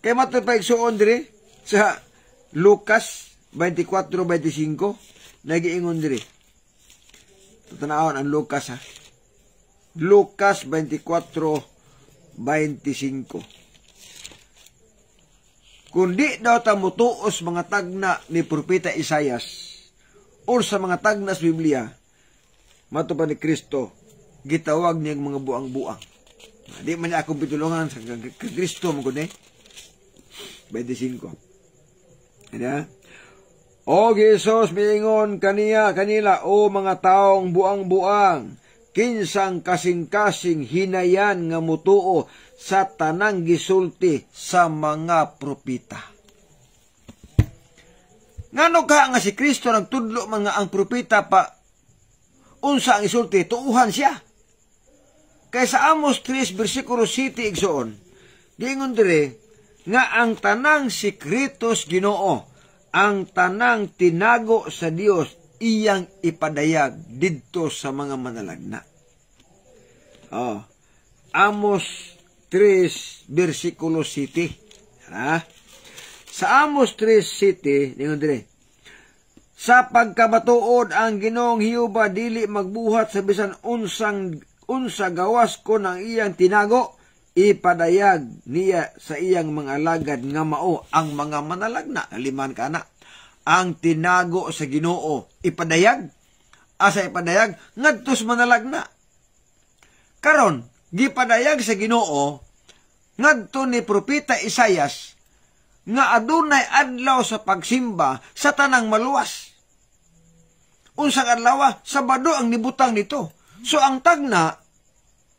Kay matapaigsuon dire sa Lucas 24:25 nagiingon dire. Tatanawon ang Lucas ha. Lucas 24:25. Kundi daw ta mutuos mga tagna ni propeta Isayas or sa mga tagnas Biblia matupan ni Kristo gitawag niyang mga buang-buang Di man niya akong pitulungan sa Kristo mo kundi. 25. Ano? O Jesus, miingon kaniya kanila o mga taong buang-buang, kinsang kasing-kasing hinayan nga mutuo sa tanang gisulti sa mga propita. Ngano ka nga si Kristo nagtudlo mga ang propita pa unsa ang isulti tuuhan siya? Kay sa Amos 3, versikulo 7, igsoon, diingon dire, nga ang tanang sikritos ginoo, ang tanang tinago sa Dios, iyang ipadayag didto sa mga manalagna. Oh, Amos 3, versikulo 7. Ha? Sa Amos 3, City, ningon dire, sa pagkabatuod ang ginoong Hiuba dili magbuhat sa bisan unsang unsa gawas ko ng iyang tinago, ipadayag niya sa iyang mga lagad nga mao ang mga manalagna liman kana ang tinago sa Ginoo ipadayag asa ipadayag ngadtos manalagna karon gipadayag sa Ginoo ngadto ni propeta Isayas nga adunay adlaw sa pagsimba sa tanang maluwas unsang adlaw sa bado ang nibutang nito So ang tagna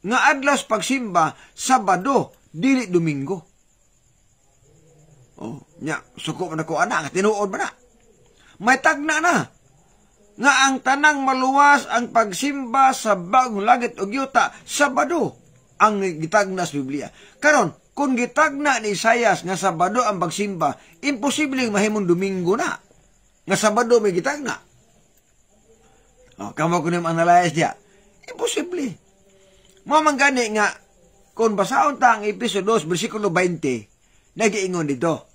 nga adlas pagsimba Sabado dili Domingo. Oh, nya suko man ko ana nga tinuod ba na. May tagna na nga ang tanang maluwas ang pagsimba sa bagong langit ug yuta Sabado ang gitagna sa Biblia. Karon kung gitagna ni Isayas nga Sabado ang pagsimba, imposible mahimong Domingo na. Nga Sabado may gitagna. Oh, kamo kuno ang analyze dia. Imposible. Mao man nga kung basaon ta ang episodo 2 bersikulo 20 nagiingon dito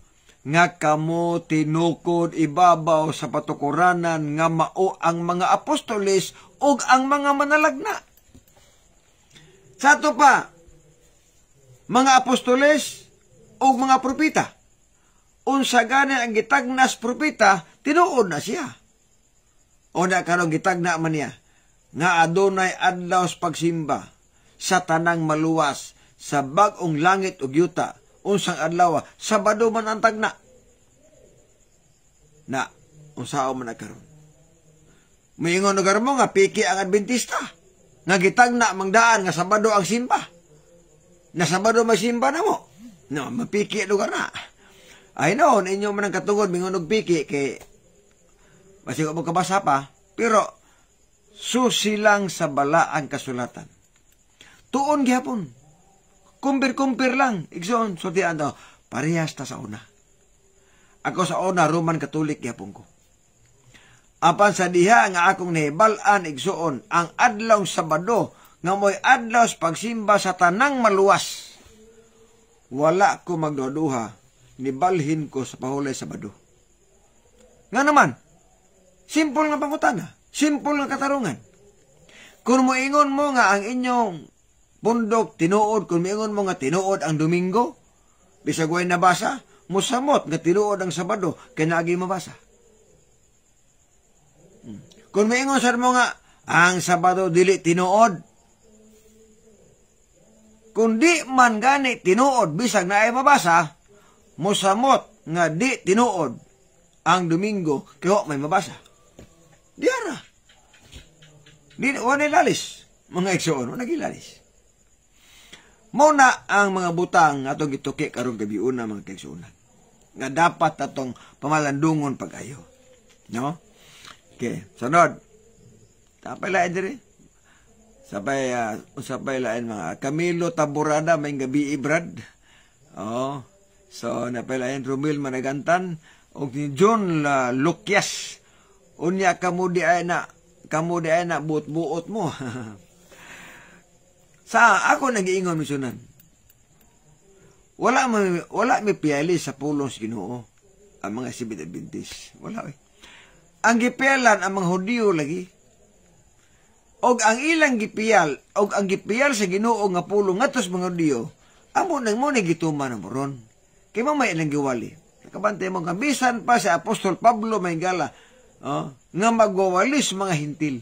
nga kamo tinukod ibabaw sa patukuranan nga mao ang mga apostoles ug ang mga manalagna. Sato pa, mga apostoles ug mga propeta. Unsa gani ang gitagnas propeta, tinuod na siya. O na karong gitagna man niya nga adunay adlaw sa pagsimba sa tanang maluwas sa bagong langit ug yuta unsang adlaw sa man ang tagna na unsao man nagkaron Miingon na mo nga piki ang Adventista. Nga gitagna mangdaan nga Sabado ang simba. Na Sabado may simba na mo. No, mapiki lugar na. Ay noon, inyo man ang katungod mingon og piki kay Masiko mo kabasa pa, pero susilang sa balaan kasulatan. Tuon gihapon. Kumpir-kumpir lang. Igsoon, so di ano, parehas ta sa una. Ako sa una, Roman Katolik gihapon ko. Apan sa diha nga akong nihibalaan igsoon ang adlaw Sabado nga mo'y adlaw pagsimba sa tanang maluwas. Wala ko magduduha, nibalhin ko sa pahulay Sabado. Nga naman, simple nga pangutana Simple ang katarungan. Kung moingon mo nga ang inyong bundok tinuod, kung moingon mo nga tinuod ang Domingo, bisag way nabasa, musamot nga tinuod ang Sabado, kay naagi mabasa. Hmm. Kung moingon sar mo nga ang Sabado dili tinuod, kundi man gani tinuod bisag na ay mabasa, mosamot nga di tinuod ang Domingo kaya may mabasa. Diara. Di, wala ilalis. Mga eksoon, wala ilalis. Muna ang mga butang atong gituki karong gabi una mga kaigsoonan. Nga dapat atong pamalandungon pag-ayo. No? Okay, sunod. Tapay lain diri. Sabay, uh, sabay lain mga Camilo Taburada, may gabi ibrad. Eh, oh, so napay lain Romil Managantan. O John uh, Lukyas Unya kamu di ay na, kamu di ay na buot-buot mo. <laughs> sa ako nagiingon misunan. Wala may, wala may piyali sa pulong si Ginoo ang mga sibit bintis. Wala eh. Ang gipialan ang mga Hudiyo lagi. Og ang ilang gipial, og ang gipial sa Ginoo nga pulong ngatos mga Hudiyo, amo nang mo ni gituman mo ron. Kay mo may ilang giwali. Nakabantay mo nga bisan pa si Apostol Pablo may gala oh, nga magwawalis mga hintil.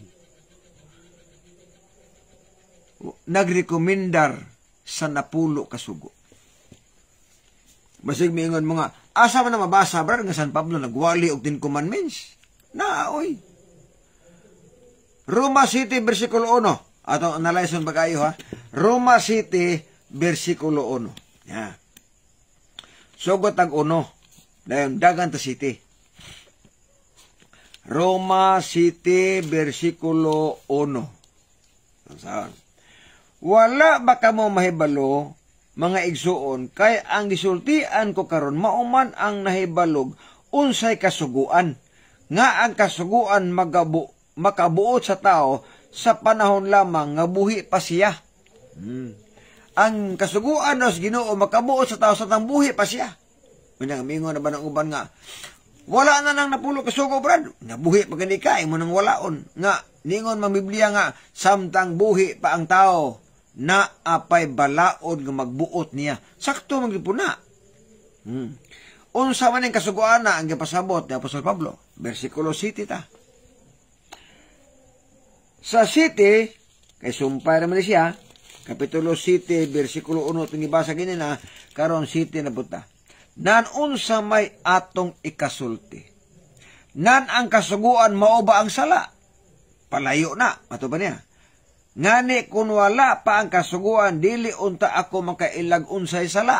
Nagrekomendar sa napulo kasugo. Basig miingon mga, asa man na mabasa, brad, nga San Pablo, nagwali og din Commandments. Naoy. Roma City, versikulo 1. Atong analyson ba kayo, ha? Roma City, versikulo 1. Yeah. Sugot ang 1. Dayon, dagan ta city. Roma City, versikulo 1. Wala ba ka mo mahibalo, mga igsuon, kay ang gisultian ko karon mauman ang nahibalog, unsay kasuguan. Nga ang kasuguan magabu, makabuot sa tao sa panahon lamang nga buhi pa siya. Hmm. Ang kasuguan nos Ginoo makabuot sa tao sa tang buhi pa siya. Unya mingon na ba ng uban nga wala na nang napulo kasugo, brad. Nabuhi pagani ka, imo nang walaon. Nga, lingon mambibliya nga, samtang buhi pa ang tao, na apay balaod nga magbuot niya. Sakto magipuna. Hmm. Unsa man ang kasuguan na ang gipasabot ni Apostol Pablo. Versikulo 7 ta. Sa 7, kay sumpay naman siya, Kapitulo 7, versikulo 1, itong ibasa ganyan na, karon 7 na buta nan unsa may atong ikasulti. Nan ang kasuguan mao ba ang sala? Palayo na, ato ba niya? Ngani kung wala pa ang kasuguan, dili unta ako makailag unsay sala.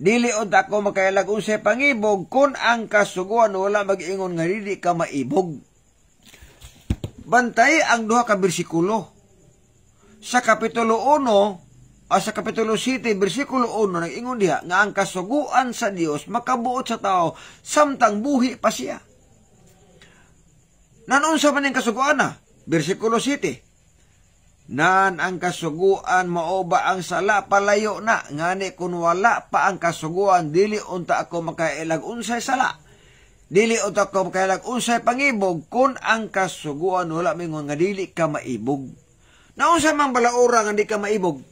Dili unta ako makailag unsay pangibog, kung ang kasuguan wala magingon nga dili ka maibog. Bantay ang duha ka bersikulo. Sa Kapitulo 1, sa Kapitulo 7, versikulo 1, nag-ingon diha, nga ang kasuguan sa Dios makabuot sa tao, samtang buhi pa siya. Nanon sa maning kasuguan na? Versikulo 7, Nan ang kasuguan maoba ang sala palayo na ngani kun wala pa ang kasuguan dili unta ako makailag unsay sala dili unta ako makailag unsay pangibog kun ang kasuguan wala mingon nga dili ka maibog naunsa man balaura nga di ka maibog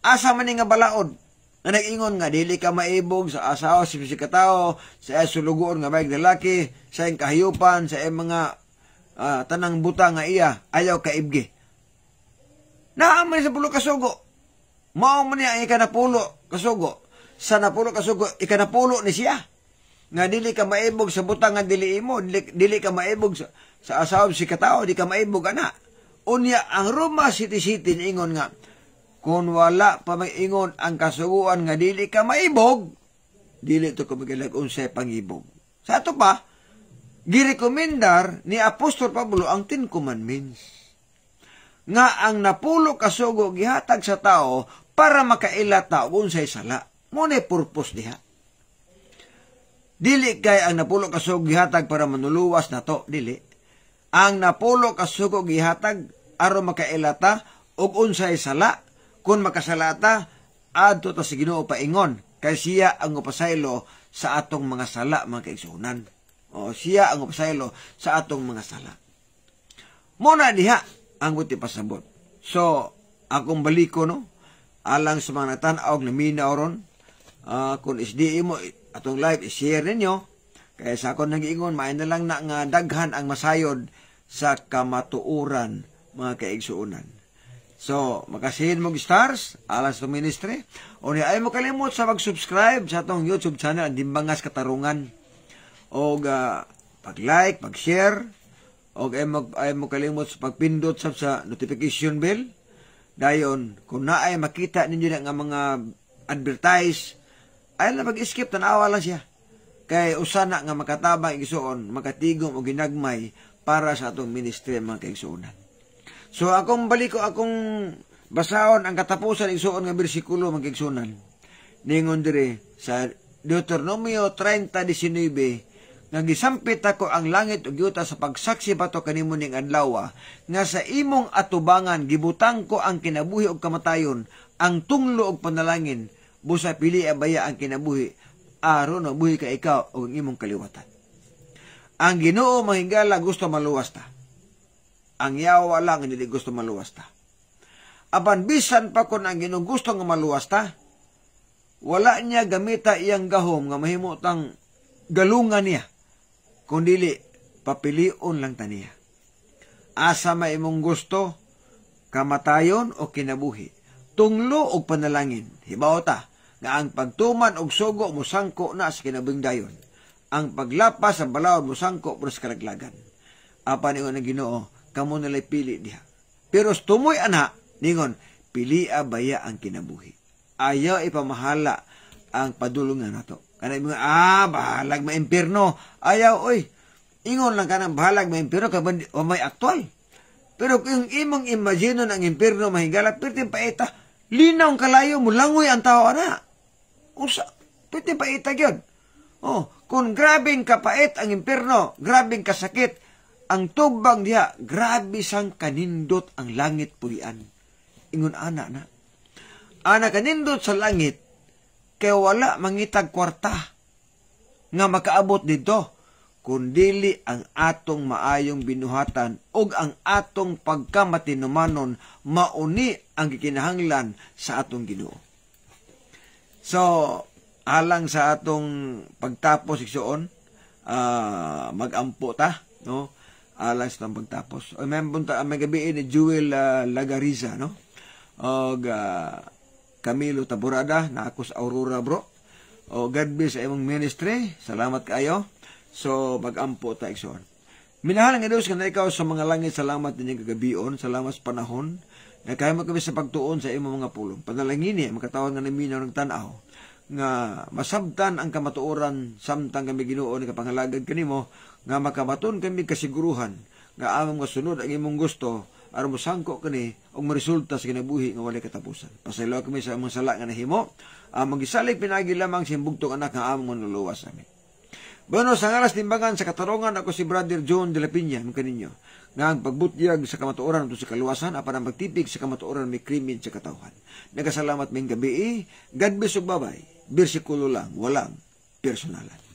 Asa man nga balaod na nag-ingon nga dili ka maibog sa asawa sa si katao sa sulugoon nga bayag lalaki sa iyang kahiyupan sa iyang mga uh, tanang buta nga iya ayaw ka ibge Naaman sa pulo kasugo. Mao man niya ang ikanapulo kasugo. Sa napulo kasugo ikanapulo ni siya. Nga dili ka maibog sa buta nga dili imo, dili, dili ka maibog sa, sa asawa si katao, di ka maibog ana. Unya ang Roma City City ingon nga kung wala pa may maingon ang kasuguan nga dili ka maibog, dili to ko kumikilag unsay pangibog. Sa ato pa, girekomendar ni Apostol Pablo ang Ten Commandments nga ang napulo kasugo gihatag sa tao para makaila tao unsay sala. Mo ni purpose diha. Dili kay ang napulo kasugo gihatag para manuluwas na to, dili. Ang napulo kasugo gihatag aron makailata og unsay sala kun makasalata adto ta si Ginoo paingon kay siya ang upasaylo sa atong mga sala mga kaigsunan. O siya ang upasaylo sa atong mga sala. Mo na diha ang buti pasabot. So akong baliko no alang sa mga natan-aw na minaw ron uh, kung isdi mo atong live i-share ninyo kaya sa akong nagiingon may na lang na nga daghan ang masayod sa kamatuuran mga kaigsuunan. So, makasihin mo stars, alas to ministry. O ay mo kalimot sa mag-subscribe sa atong YouTube channel, ang Dimbangas Katarungan. O uh, ah, pag-like, pag-share. O ay mo, ay mo kalimot sa pagpindot sa, sa notification bell. Dayon, kung ay makita ninyo na nga mga advertise, ay lang mag-skip, tanawa lang siya. Kay usana nga makatabang igsuon, makatigong o ginagmay para sa atong ministry mga kaigsuonan. So akong balik ko akong basaon ang katapusan igsuon nga bersikulo magigsunan. Ningon dire sa Deuteronomio 30:19 nga gisampit ako ang langit ug yuta sa pagsaksi bato kanimo ning adlaw nga sa imong atubangan gibutang ko ang kinabuhi ug kamatayon ang tunglo ug panalangin busa pili abaya ang kinabuhi aron mabuhi ka ikaw ug imong kaliwatan. Ang Ginoo mahinggala gusto maluwas ta ang yawa lang hindi gusto maluwasta. Aban bisan pa kun ang gusto nga maluwasta, wala niya gamita iyang gahom nga mahimutang galungan niya, kundili papilion lang taniya. Asa may imong gusto, kamatayon o kinabuhi, tunglo o panalangin, hibaw ta, nga ang pagtuman og sugo musangko na sa kinabing dayon. Ang paglapas sa balaod musangko pero sa karaglagan. Apan ingon ang Ginoo, kamo nalay pili diha. Pero tumoy ana, ningon, pilia baya ang kinabuhi. Ayaw ipamahala ang padulungan nato. Kana mga, ah, bahalag maimperno. Ayaw, oy, ingon lang kanang bahalag maimperno, kaban o may aktual. Pero kung imong imagino ng impirno mahigala, pirtin paita, linaw kalayo mo, langoy ang tao na. Usa, pirtin paita yun. Oh, kung grabing kapait ang impirno, grabing kasakit, ang tubag niya, grabe sang kanindot ang langit pulian. Ingon ana na. Ana kanindot sa langit, kaya wala mangitag kwarta nga makaabot dito, kundili ang atong maayong binuhatan ug ang atong pagkamatinumanon mauni ang gikinahanglan sa atong Ginoo. So, alang sa atong pagtapos igsoon, uh, ah, magampo ta, no? alas nang pagtapos. O may, bunta, may gabi eh, ni Jewel uh, Lagariza, no? O uh, ah, Camilo Taburada, na ako sa Aurora, bro. O oh, God bless sa imong ministry. Salamat kayo. So, mag-ampo ta ikson. Minahal nga Dios nga ikaw sa mga langit, salamat din kagabion, salamat sa panahon. Nga kaya mo kami sa pagtuon sa imong mga pulong. Panalangin niya, makatawan nga naminaw ng tanaw nga masabtan ang kamatuoran samtang kami Ginoo ni kapangalagad kanimo nga makabaton kami kasiguruhan nga nga sunod ang imong gusto aron mosangko kani og maresulta sa kinabuhi nga wala katapusan. Pasaylo kami sa among sala nga nahimo, among gisalig pinagi lamang sa bugtong anak nga among manluluwas amin. Bueno, sa ngalas timbangan sa katarongan ako si Brother John de la Piña, mga kaninyo, nga ang pagbutyag sa kamatuoran ito sa kaluwasan, apan ang pagtipig sa kamatuoran may krimen sa katawhan. Nagasalamat may gabi, God bless o babay, bersikulo lang, walang personalan.